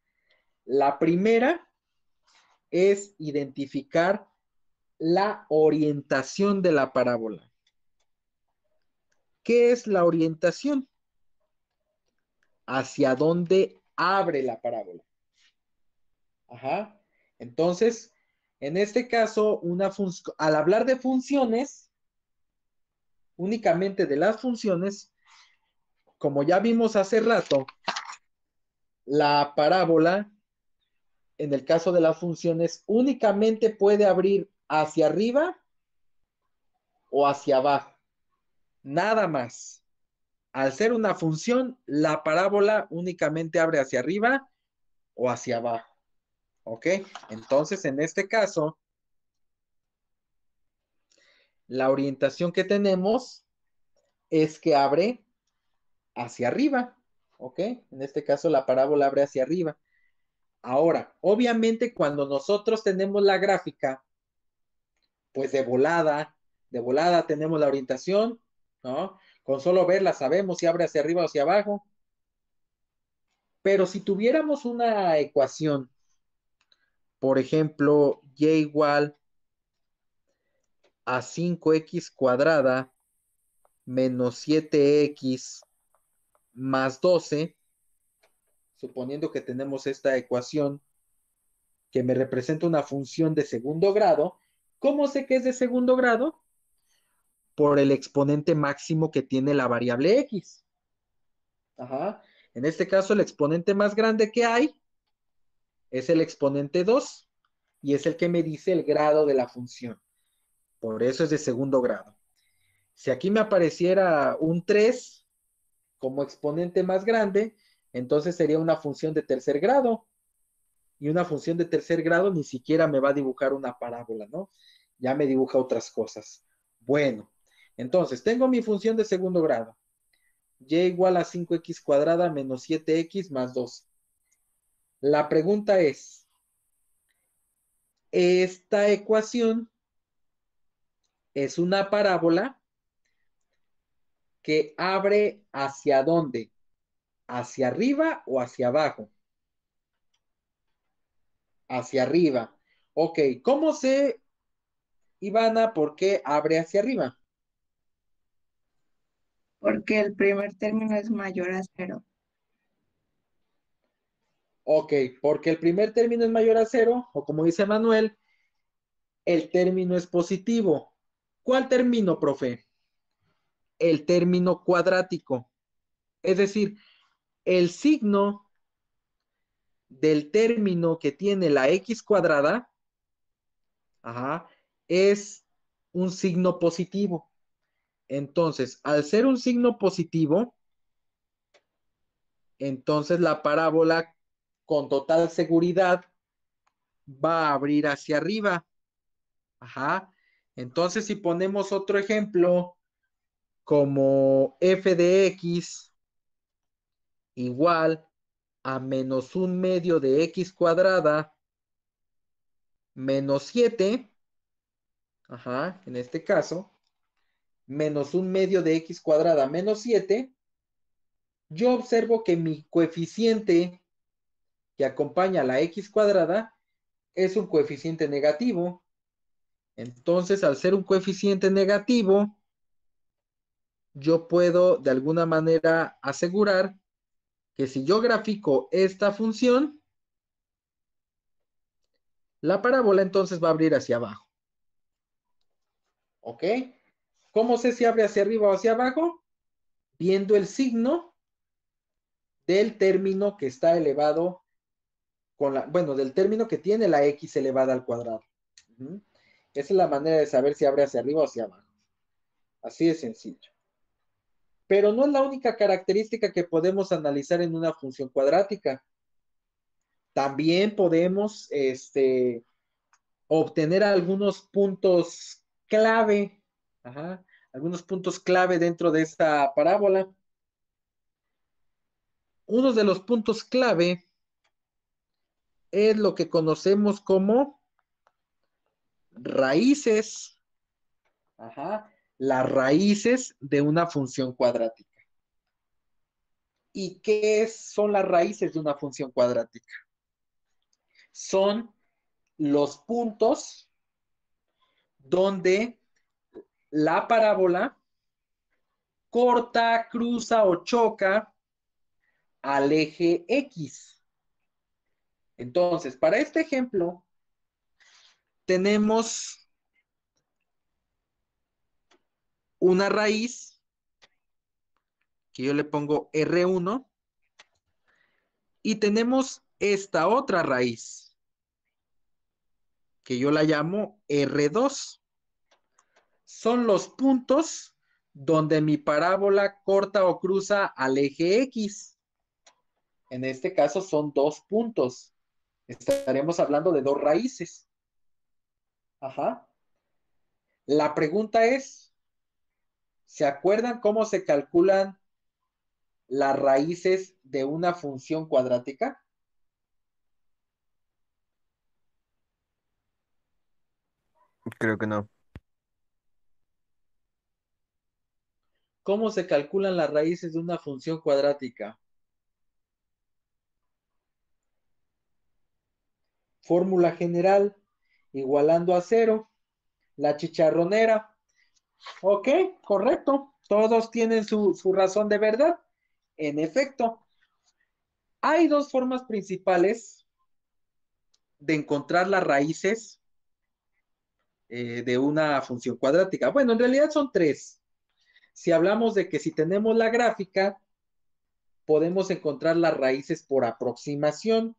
La primera es identificar la orientación de la parábola. ¿Qué es la orientación? Hacia dónde abre la parábola. Ajá. Entonces, en este caso, una al hablar de funciones, únicamente de las funciones, como ya vimos hace rato, la parábola, en el caso de las funciones, únicamente puede abrir hacia arriba o hacia abajo. Nada más. Al ser una función, la parábola únicamente abre hacia arriba o hacia abajo. ¿Ok? Entonces, en este caso, la orientación que tenemos es que abre hacia arriba, ¿ok? En este caso, la parábola abre hacia arriba. Ahora, obviamente, cuando nosotros tenemos la gráfica, pues de volada, de volada tenemos la orientación, ¿no? Con solo verla sabemos si abre hacia arriba o hacia abajo. Pero si tuviéramos una ecuación por ejemplo, y igual a 5x cuadrada menos 7x más 12, suponiendo que tenemos esta ecuación que me representa una función de segundo grado, ¿cómo sé que es de segundo grado? Por el exponente máximo que tiene la variable x. Ajá. En este caso, el exponente más grande que hay es el exponente 2 y es el que me dice el grado de la función. Por eso es de segundo grado. Si aquí me apareciera un 3 como exponente más grande, entonces sería una función de tercer grado. Y una función de tercer grado ni siquiera me va a dibujar una parábola, ¿no? Ya me dibuja otras cosas. Bueno, entonces tengo mi función de segundo grado. Y igual a 5x cuadrada menos 7x más 2. La pregunta es, ¿esta ecuación es una parábola que abre hacia dónde? ¿Hacia arriba o hacia abajo? Hacia arriba. Ok, ¿cómo sé, Ivana, por qué abre hacia arriba? Porque el primer término es mayor a cero. Ok, porque el primer término es mayor a cero, o como dice Manuel, el término es positivo. ¿Cuál término, profe? El término cuadrático. Es decir, el signo del término que tiene la x cuadrada ajá, es un signo positivo. Entonces, al ser un signo positivo, entonces la parábola con total seguridad va a abrir hacia arriba. Ajá. Entonces, si ponemos otro ejemplo, como f de x igual a menos un medio de x cuadrada menos 7, ajá, en este caso, menos un medio de x cuadrada menos 7, yo observo que mi coeficiente que acompaña a la x cuadrada es un coeficiente negativo. Entonces, al ser un coeficiente negativo, yo puedo de alguna manera asegurar que si yo grafico esta función, la parábola entonces va a abrir hacia abajo. ¿Ok? ¿Cómo sé si abre hacia arriba o hacia abajo? Viendo el signo del término que está elevado la, bueno, del término que tiene la x elevada al cuadrado. Esa es la manera de saber si abre hacia arriba o hacia abajo. Así de sencillo. Pero no es la única característica que podemos analizar en una función cuadrática. También podemos este, obtener algunos puntos clave, algunos puntos clave dentro de esta parábola. Uno de los puntos clave es lo que conocemos como raíces. Ajá, las raíces de una función cuadrática. ¿Y qué son las raíces de una función cuadrática? Son los puntos donde la parábola corta, cruza o choca al eje X. Entonces, para este ejemplo, tenemos una raíz que yo le pongo R1 y tenemos esta otra raíz que yo la llamo R2. Son los puntos donde mi parábola corta o cruza al eje X. En este caso son dos puntos. Estaremos hablando de dos raíces. Ajá. La pregunta es, ¿se acuerdan cómo se calculan las raíces de una función cuadrática? Creo que no. ¿Cómo se calculan las raíces de una función cuadrática? fórmula general igualando a cero, la chicharronera. Ok, correcto. Todos tienen su, razón de verdad. En efecto, hay dos formas principales de encontrar las raíces eh, de una función cuadrática. Bueno, en realidad son tres. Si hablamos de que si tenemos la gráfica, podemos encontrar las raíces por aproximación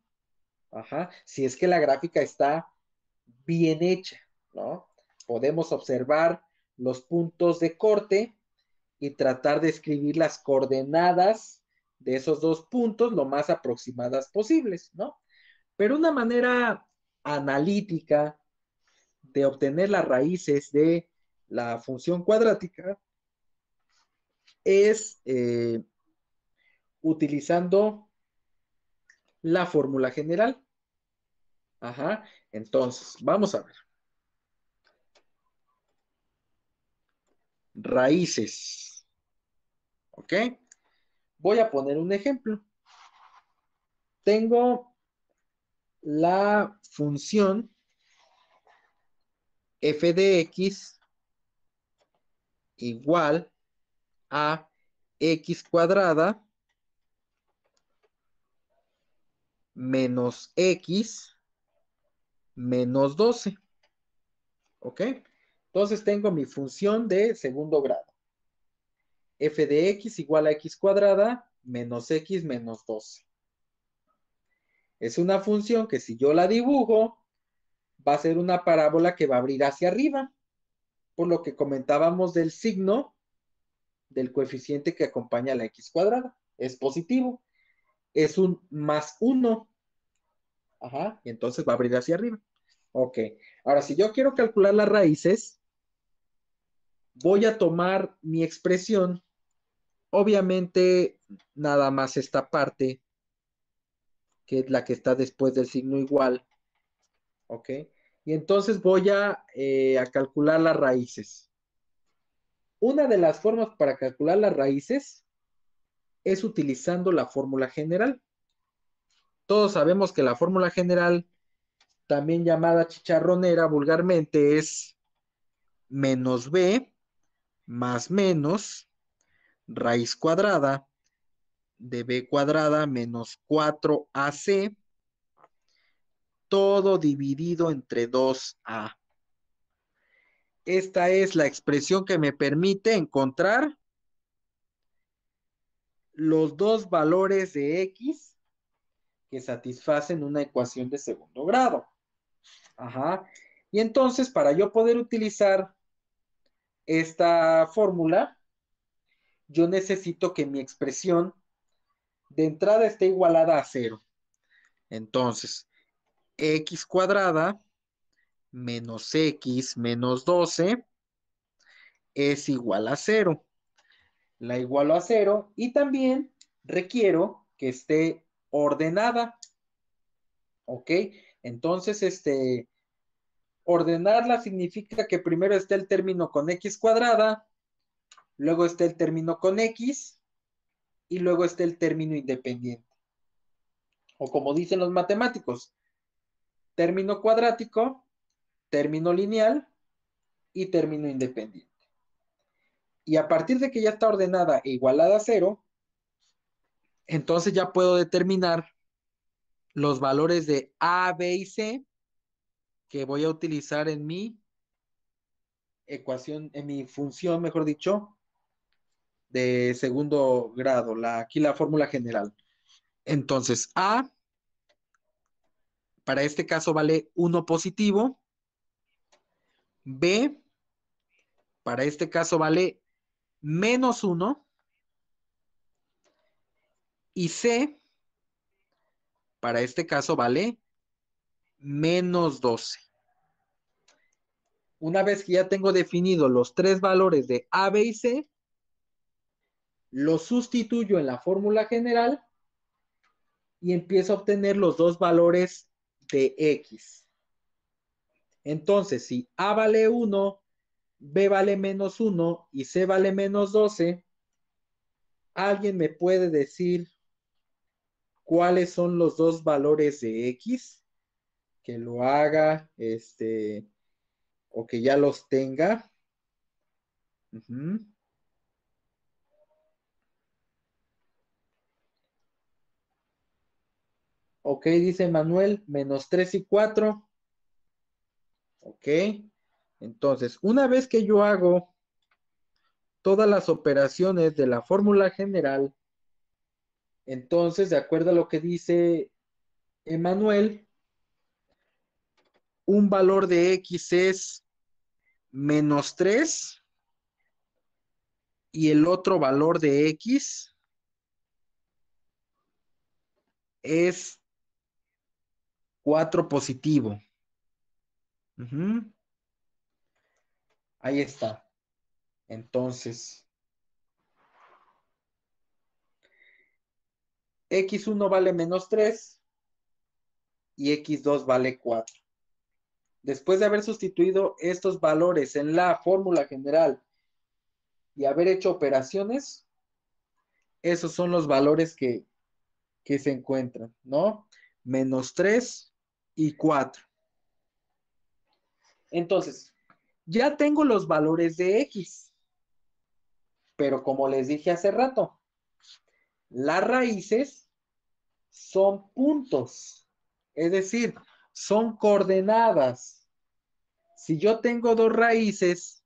si es que la gráfica está bien hecha, ¿no? Podemos observar los puntos de corte y tratar de escribir las coordenadas de esos dos puntos lo más aproximadas posibles, ¿no? Pero una manera analítica de obtener las raíces de la función cuadrática es eh, utilizando la fórmula general. Ajá, entonces, vamos a ver. Raíces. ¿Ok? Voy a poner un ejemplo. Tengo la función f de x igual a x cuadrada menos x menos 12. ¿Ok? Entonces tengo mi función de segundo grado. f de x igual a x cuadrada menos x menos 12. Es una función que si yo la dibujo, va a ser una parábola que va a abrir hacia arriba, por lo que comentábamos del signo del coeficiente que acompaña a la x cuadrada. Es positivo es un más uno. Ajá, y entonces va a abrir hacia arriba. Ok, ahora si yo quiero calcular las raíces, voy a tomar mi expresión, obviamente nada más esta parte, que es la que está después del signo igual, ok, y entonces voy a, eh, a calcular las raíces. Una de las formas para calcular las raíces es utilizando la fórmula general. Todos sabemos que la fórmula general, también llamada chicharronera vulgarmente, es menos b más menos raíz cuadrada de b cuadrada menos 4ac, todo dividido entre 2a. Esta es la expresión que me permite encontrar los dos valores de x que satisfacen una ecuación de segundo grado. Ajá. Y entonces, para yo poder utilizar esta fórmula, yo necesito que mi expresión de entrada esté igualada a cero. Entonces, x cuadrada menos x menos 12 es igual a cero la igualo a cero y también requiero que esté ordenada. ¿Ok? Entonces, este, ordenarla significa que primero esté el término con x cuadrada, luego esté el término con x y luego esté el término independiente. O como dicen los matemáticos, término cuadrático, término lineal y término independiente. Y a partir de que ya está ordenada e igualada a cero, entonces ya puedo determinar los valores de A, B y C que voy a utilizar en mi ecuación, en mi función, mejor dicho, de segundo grado, la, aquí la fórmula general. Entonces, A, para este caso vale 1 positivo, B, para este caso vale menos 1 y C para este caso vale menos 12. Una vez que ya tengo definido los tres valores de A, B y C, los sustituyo en la fórmula general y empiezo a obtener los dos valores de X. Entonces, si A vale 1 B vale menos 1 y C vale menos 12, ¿alguien me puede decir cuáles son los dos valores de X? Que lo haga, este, o que ya los tenga. Ok, dice Manuel, menos 3 y 4. Ok. Entonces, una vez que yo hago todas las operaciones de la fórmula general, entonces, de acuerdo a lo que dice Emanuel, un valor de x es menos 3 y el otro valor de x es 4 positivo. Ahí está. Entonces, x1 vale menos 3 y x2 vale 4. Después de haber sustituido estos valores en la fórmula general y haber hecho operaciones, esos son los valores que, se encuentran, ¿no? Menos 3 y 4. Entonces, ya tengo los valores de X. Pero como les dije hace rato, las raíces son puntos, es decir, son coordenadas. Si yo tengo dos raíces,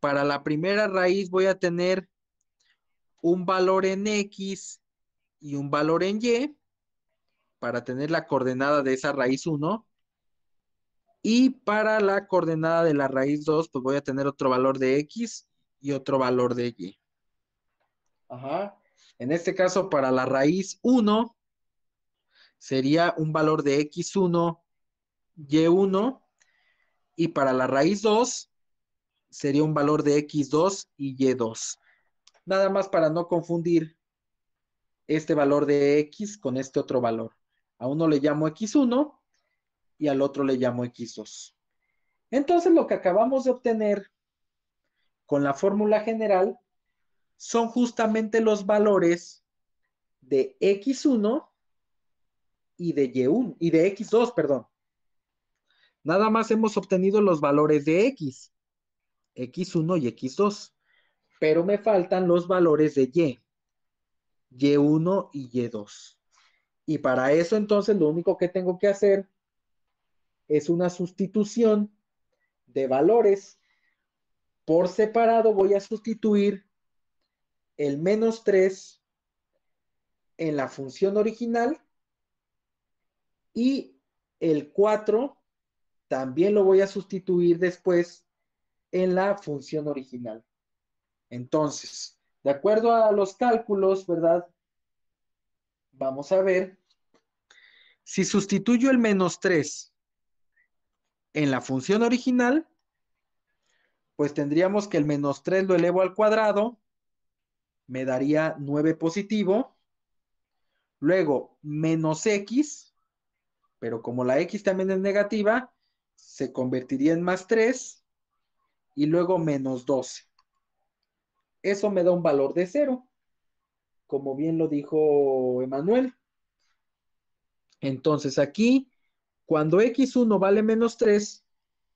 para la primera raíz voy a tener un valor en X y un valor en Y, para tener la coordenada de esa raíz 1, y para la coordenada de la raíz 2, pues voy a tener otro valor de x y otro valor de y. Ajá. En este caso, para la raíz 1, sería un valor de x1, y1. Y para la raíz 2, sería un valor de x2 y y2. Nada más para no confundir este valor de x con este otro valor. A uno le llamo x1 y al otro le llamo X2. Entonces lo que acabamos de obtener con la fórmula general son justamente los valores de X1 y de Y1 y de X2, perdón. Nada más hemos obtenido los valores de X, X1 y X2, pero me faltan los valores de Y, Y1 y Y2. Y para eso entonces lo único que tengo que hacer es una sustitución de valores. Por separado voy a sustituir el menos 3 en la función original y el 4 también lo voy a sustituir después en la función original. Entonces, de acuerdo a los cálculos, ¿verdad? Vamos a ver. Si sustituyo el menos 3 en la función original, pues tendríamos que el menos 3 lo elevo al cuadrado, me daría 9 positivo, luego menos x, pero como la x también es negativa, se convertiría en más 3, y luego menos 12. Eso me da un valor de 0, como bien lo dijo Emanuel. Entonces aquí cuando x1 vale menos 3,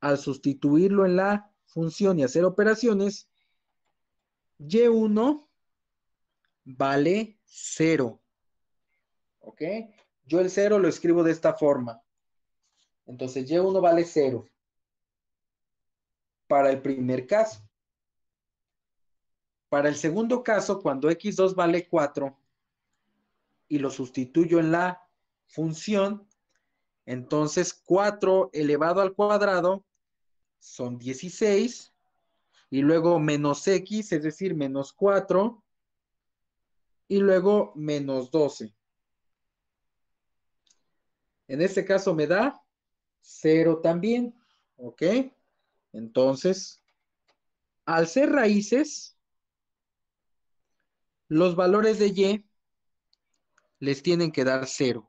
al sustituirlo en la función y hacer operaciones, y1 vale 0. ¿Ok? Yo el 0 lo escribo de esta forma. Entonces y1 vale 0 para el primer caso. Para el segundo caso, cuando x2 vale 4 y lo sustituyo en la función, entonces, 4 elevado al cuadrado son 16, y luego menos x, es decir, menos 4, y luego menos 12. En este caso me da 0 también, ¿ok? Entonces, al ser raíces, los valores de y les tienen que dar 0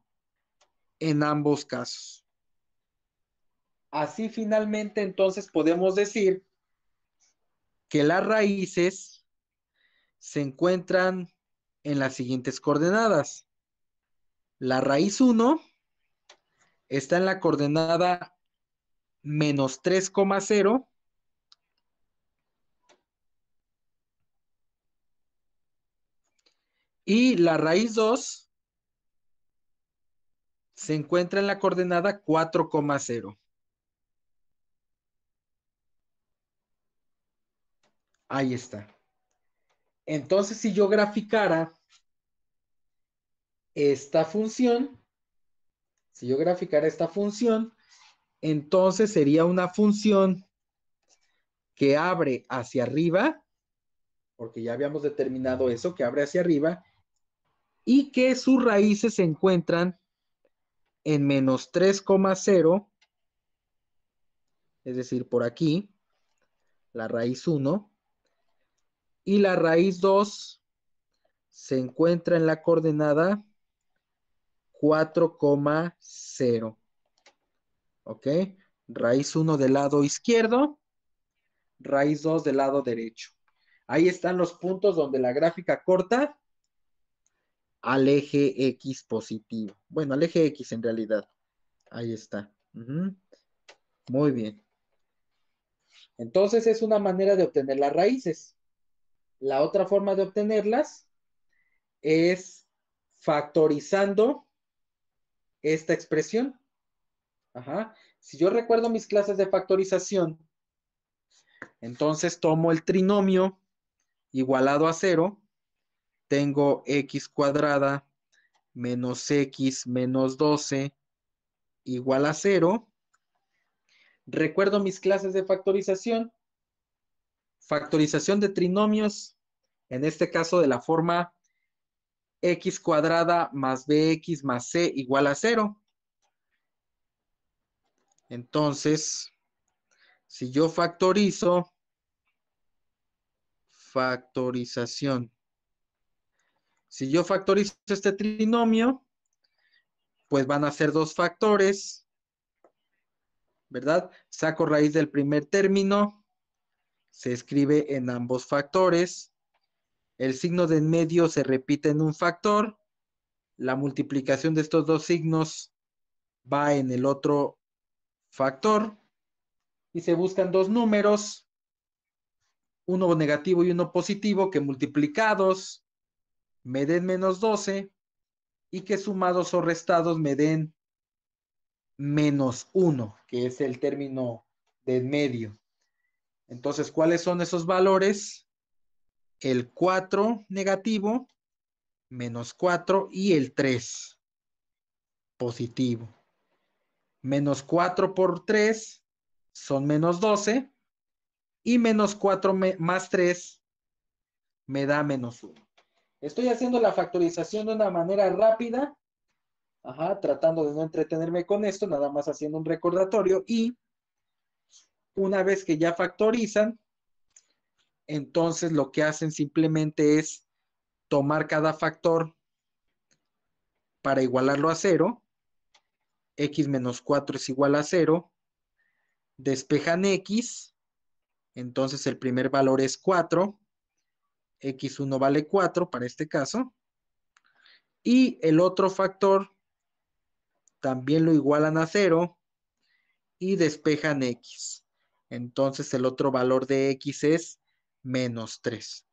en ambos casos. Así finalmente entonces podemos decir que las raíces se encuentran en las siguientes coordenadas. La raíz 1 está en la coordenada menos 3,0 y la raíz 2 se encuentra en la coordenada 4,0. Ahí está. Entonces, si yo graficara esta función, si yo graficara esta función, entonces sería una función que abre hacia arriba, porque ya habíamos determinado eso, que abre hacia arriba, y que sus raíces se encuentran en menos 3,0, es decir, por aquí, la raíz 1, y la raíz 2 se encuentra en la coordenada 4,0. ¿Ok? Raíz 1 del lado izquierdo, raíz 2 del lado derecho. Ahí están los puntos donde la gráfica corta al eje X positivo. Bueno, al eje X en realidad. Ahí está. Muy bien. Entonces es una manera de obtener las raíces. La otra forma de obtenerlas es factorizando esta expresión. Ajá. Si yo recuerdo mis clases de factorización, entonces tomo el trinomio igualado a cero tengo x cuadrada menos x menos 12 igual a 0. Recuerdo mis clases de factorización. Factorización de trinomios, en este caso de la forma x cuadrada más bx más c igual a 0. Entonces, si yo factorizo, factorización si yo factorizo este trinomio, pues van a ser dos factores, ¿verdad? Saco raíz del primer término, se escribe en ambos factores, el signo de en medio se repite en un factor, la multiplicación de estos dos signos va en el otro factor y se buscan dos números, uno negativo y uno positivo, que multiplicados me den menos 12 y que sumados o restados me den menos 1, que es el término de medio. Entonces, ¿cuáles son esos valores? El 4 negativo, menos 4 y el 3 positivo. Menos 4 por 3 son menos 12 y menos 4 más 3 me da menos 1. Estoy haciendo la factorización de una manera rápida, ajá, tratando de no entretenerme con esto, nada más haciendo un recordatorio y una vez que ya factorizan, entonces lo que hacen simplemente es tomar cada factor para igualarlo a cero, x menos 4 es igual a 0, despejan x, entonces el primer valor es 4, x1 vale 4 para este caso. Y el otro factor también lo igualan a 0 y despejan x. Entonces el otro valor de x es menos 3.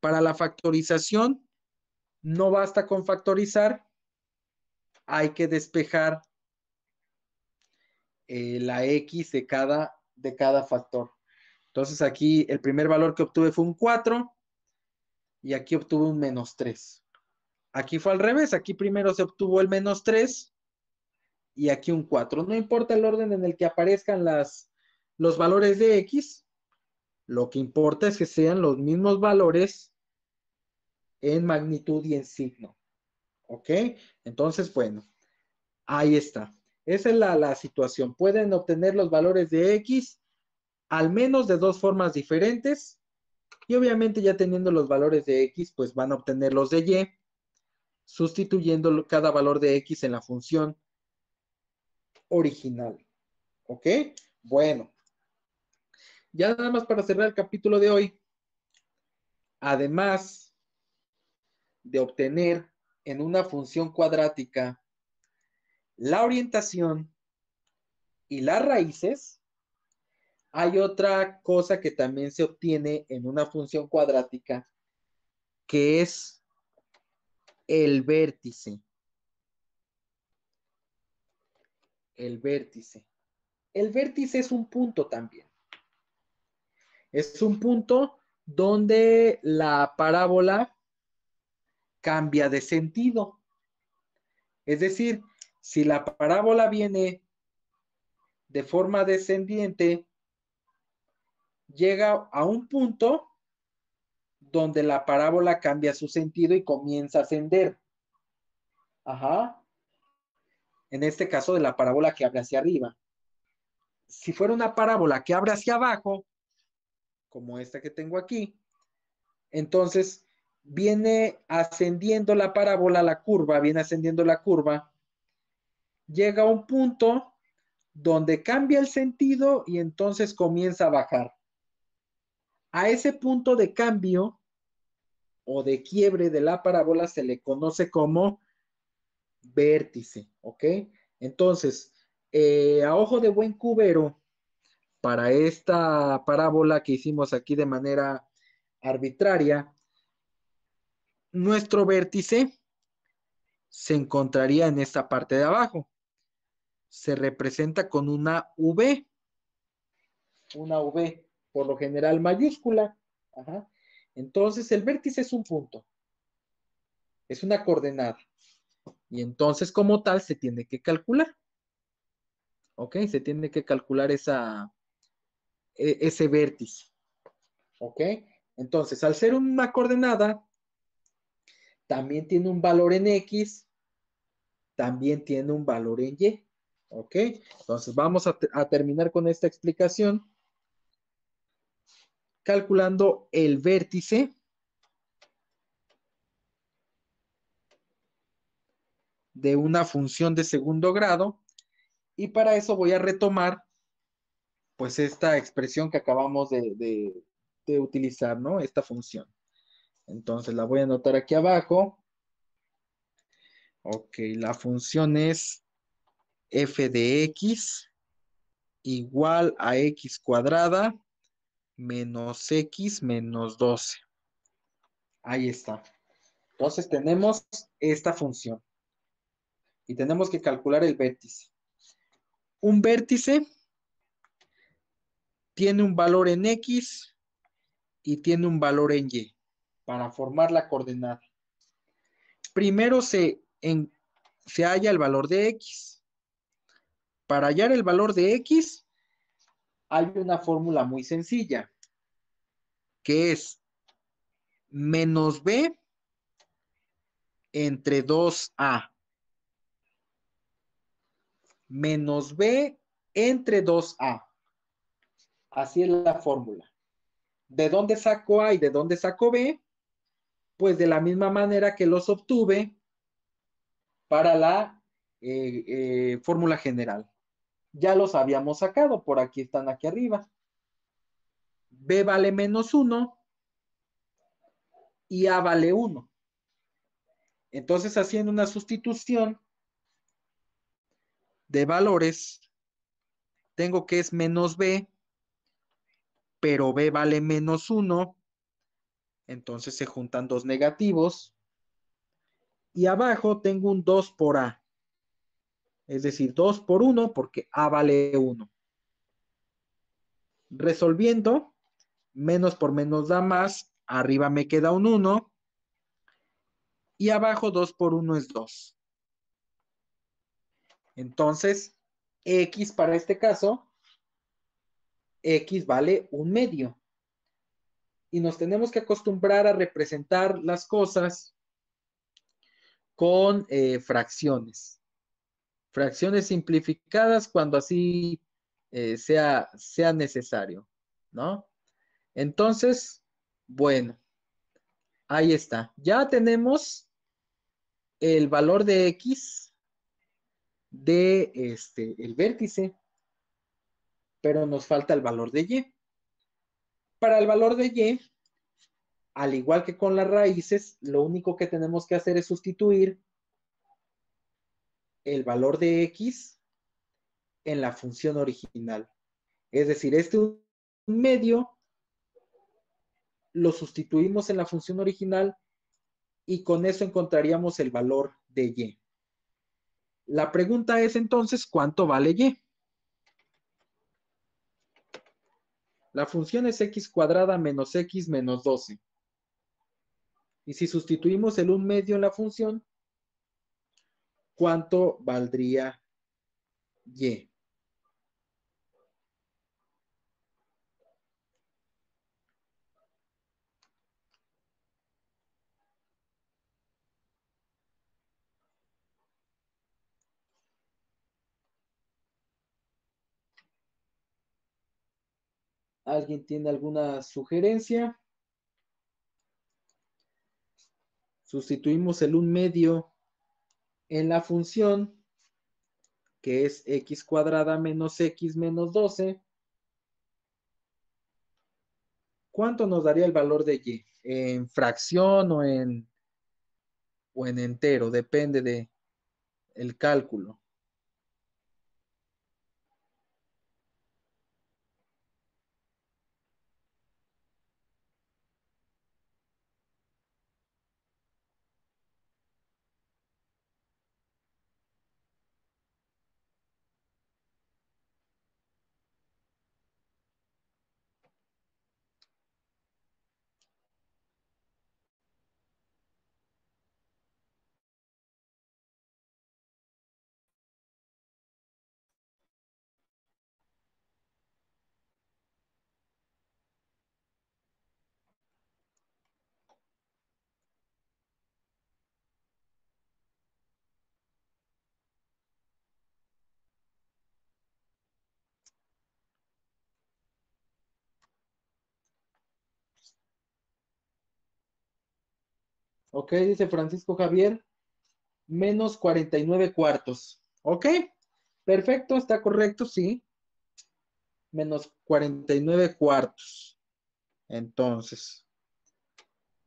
Para la factorización, no basta con factorizar, hay que despejar eh, la x de cada, de cada factor. Entonces aquí el primer valor que obtuve fue un 4, y aquí obtuvo un menos 3. Aquí fue al revés, aquí primero se obtuvo el menos 3 y aquí un 4. No importa el orden en el que aparezcan las, los valores de X, lo que importa es que sean los mismos valores en magnitud y en signo. ¿Ok? Entonces, bueno, ahí está. Esa es la, la situación. Pueden obtener los valores de X al menos de dos formas diferentes y obviamente ya teniendo los valores de x, pues van a obtener los de y, sustituyendo cada valor de x en la función original. ¿Ok? Bueno. Ya nada más para cerrar el capítulo de hoy. Además de obtener en una función cuadrática la orientación y las raíces, hay otra cosa que también se obtiene en una función cuadrática, que es el vértice. El vértice. El vértice es un punto también. Es un punto donde la parábola cambia de sentido. Es decir, si la parábola viene de forma descendiente llega a un punto donde la parábola cambia su sentido y comienza a ascender. Ajá. En este caso de la parábola que abre hacia arriba. Si fuera una parábola que abre hacia abajo, como esta que tengo aquí, entonces viene ascendiendo la parábola, la curva, viene ascendiendo la curva, llega a un punto donde cambia el sentido y entonces comienza a bajar. A ese punto de cambio o de quiebre de la parábola se le conoce como vértice, ¿ok? Entonces, eh, a ojo de buen cubero, para esta parábola que hicimos aquí de manera arbitraria, nuestro vértice se encontraría en esta parte de abajo. Se representa con una V. Una V por lo general mayúscula. Entonces el vértice es un punto, es una coordenada. Y entonces como tal se tiene que calcular. ¿Ok? Se tiene que calcular esa, e, ese vértice. ¿Ok? Entonces, al ser una coordenada, también tiene un valor en X, también tiene un valor en Y. ¿Ok? Entonces vamos a terminar con esta explicación calculando el vértice de una función de segundo grado. Y para eso voy a retomar, pues, esta expresión que acabamos de, utilizar, ¿no? Esta función. Entonces la voy a anotar aquí abajo. Ok, la función es f de x igual a x cuadrada menos x menos 12. Ahí está. Entonces tenemos esta función. Y tenemos que calcular el vértice. Un vértice tiene un valor en x y tiene un valor en y para formar la coordenada. Primero se, se halla el valor de x. Para hallar el valor de x, hay una fórmula muy sencilla, que es menos B entre 2A. Menos B entre 2A. Así es la fórmula. ¿De dónde saco A y de dónde saco B? Pues de la misma manera que los obtuve para la eh, eh, fórmula general ya los habíamos sacado, por aquí están aquí arriba. B vale menos 1 y A vale 1. Entonces, haciendo una sustitución de valores, tengo que es menos B, pero B vale menos 1, entonces se juntan dos negativos, y abajo tengo un 2 por A es decir, 2 por 1 porque A vale 1. Resolviendo, menos por menos da más, arriba me queda un 1 y abajo 2 por 1 es 2. Entonces, X para este caso, X vale un medio. Y nos tenemos que acostumbrar a representar las cosas con eh, fracciones fracciones simplificadas cuando así eh, sea, sea necesario, ¿no? Entonces, bueno, ahí está. Ya tenemos el valor de X de este, el vértice, pero nos falta el valor de Y. Para el valor de Y, al igual que con las raíces, lo único que tenemos que hacer es sustituir el valor de x en la función original. Es decir, este medio lo sustituimos en la función original y con eso encontraríamos el valor de y. La pregunta es entonces, ¿cuánto vale y? La función es x cuadrada menos x menos 12. Y si sustituimos el un medio en la función, ¿cuánto valdría Y? ¿Alguien tiene alguna sugerencia? Sustituimos el un medio en la función que es x cuadrada menos x menos 12, ¿cuánto nos daría el valor de y? ¿En fracción o en, o en entero? Depende del el cálculo. Ok, dice Francisco Javier, menos 49 cuartos. Ok, perfecto, está correcto, sí. Menos 49 cuartos. Entonces,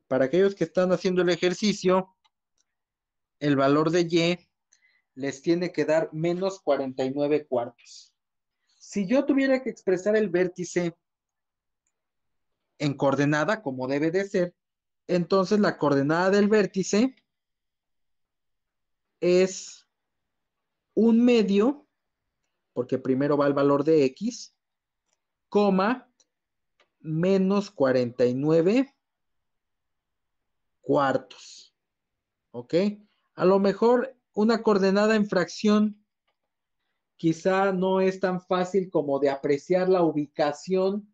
para aquellos que están haciendo el ejercicio, el valor de Y les tiene que dar menos 49 cuartos. Si yo tuviera que expresar el vértice en coordenada, como debe de ser, entonces la coordenada del vértice es un medio, porque primero va el valor de x, coma, menos 49 cuartos. ¿Ok? A lo mejor una coordenada en fracción quizá no es tan fácil como de apreciar la ubicación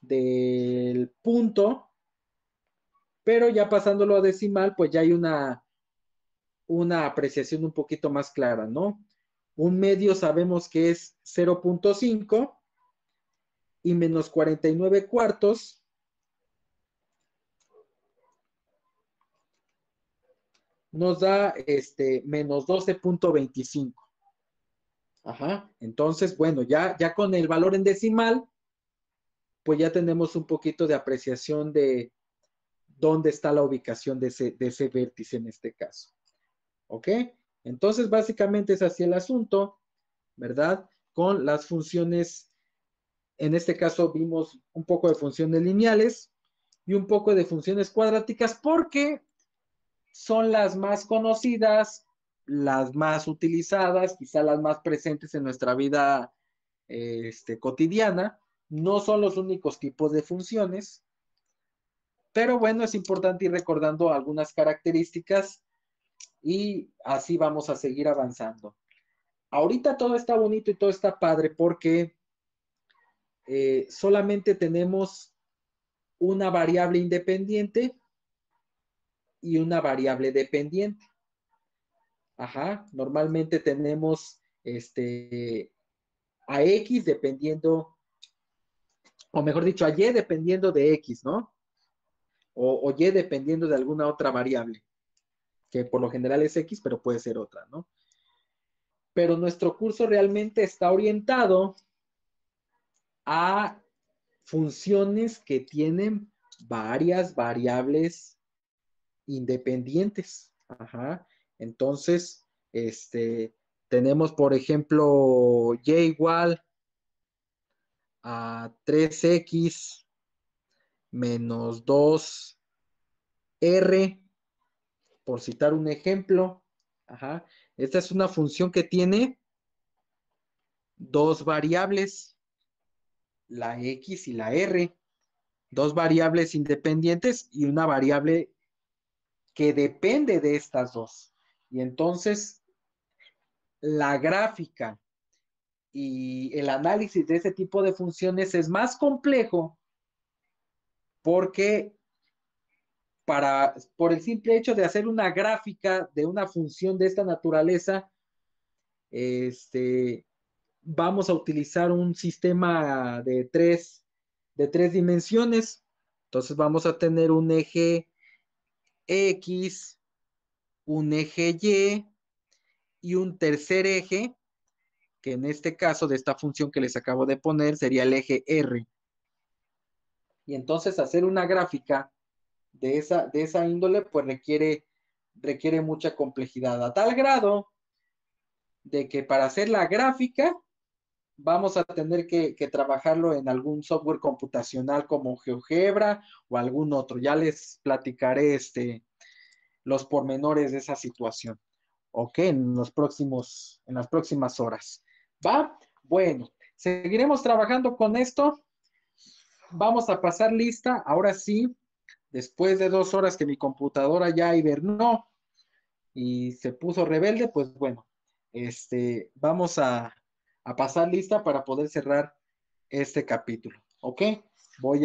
del punto, pero ya pasándolo a decimal, pues ya hay una, una apreciación un poquito más clara, ¿no? Un medio sabemos que es 0.5 y menos 49 cuartos. nos da este menos 12.25. Ajá. Entonces, bueno, ya, ya con el valor en decimal, pues ya tenemos un poquito de apreciación de, dónde está la ubicación de ese, vértice en este caso. ¿Ok? Entonces, básicamente es así el asunto, ¿verdad? Con las funciones, en este caso vimos un poco de funciones lineales y un poco de funciones cuadráticas porque son las más conocidas, las más utilizadas, quizá las más presentes en nuestra vida este, cotidiana. No son los únicos tipos de funciones, pero bueno, es importante ir recordando algunas características y así vamos a seguir avanzando. Ahorita todo está bonito y todo está padre porque eh, solamente tenemos una variable independiente y una variable dependiente. Ajá, normalmente tenemos este, a X dependiendo, o mejor dicho, a Y dependiendo de X, ¿no? o, Y dependiendo de alguna otra variable, que por lo general es X, pero puede ser otra, ¿no? Pero nuestro curso realmente está orientado a funciones que tienen varias variables independientes. Ajá. Entonces, este, tenemos, por ejemplo, y igual a 3x menos 2r, por citar un ejemplo. Esta es una función que tiene dos variables, la x y la r, dos variables independientes y una variable que depende de estas dos. Y entonces, la gráfica y el análisis de ese tipo de funciones es más complejo porque para, por el simple hecho de hacer una gráfica de una función de esta naturaleza, este, vamos a utilizar un sistema de tres, de tres dimensiones. Entonces vamos a tener un eje X, un eje Y y un tercer eje, que en este caso de esta función que les acabo de poner sería el eje R y entonces hacer una gráfica de esa, de esa índole, pues requiere, requiere mucha complejidad, a tal grado de que para hacer la gráfica vamos a tener que, trabajarlo en algún software computacional como GeoGebra o algún otro. Ya les platicaré este, los pormenores de esa situación. Ok, en los próximos, en las próximas horas. ¿Va? Bueno, seguiremos trabajando con esto vamos a pasar lista, ahora sí, después de dos horas que mi computadora ya hibernó y se puso rebelde, pues bueno, este, vamos a, a pasar lista para poder cerrar este capítulo, ¿ok? Voy a...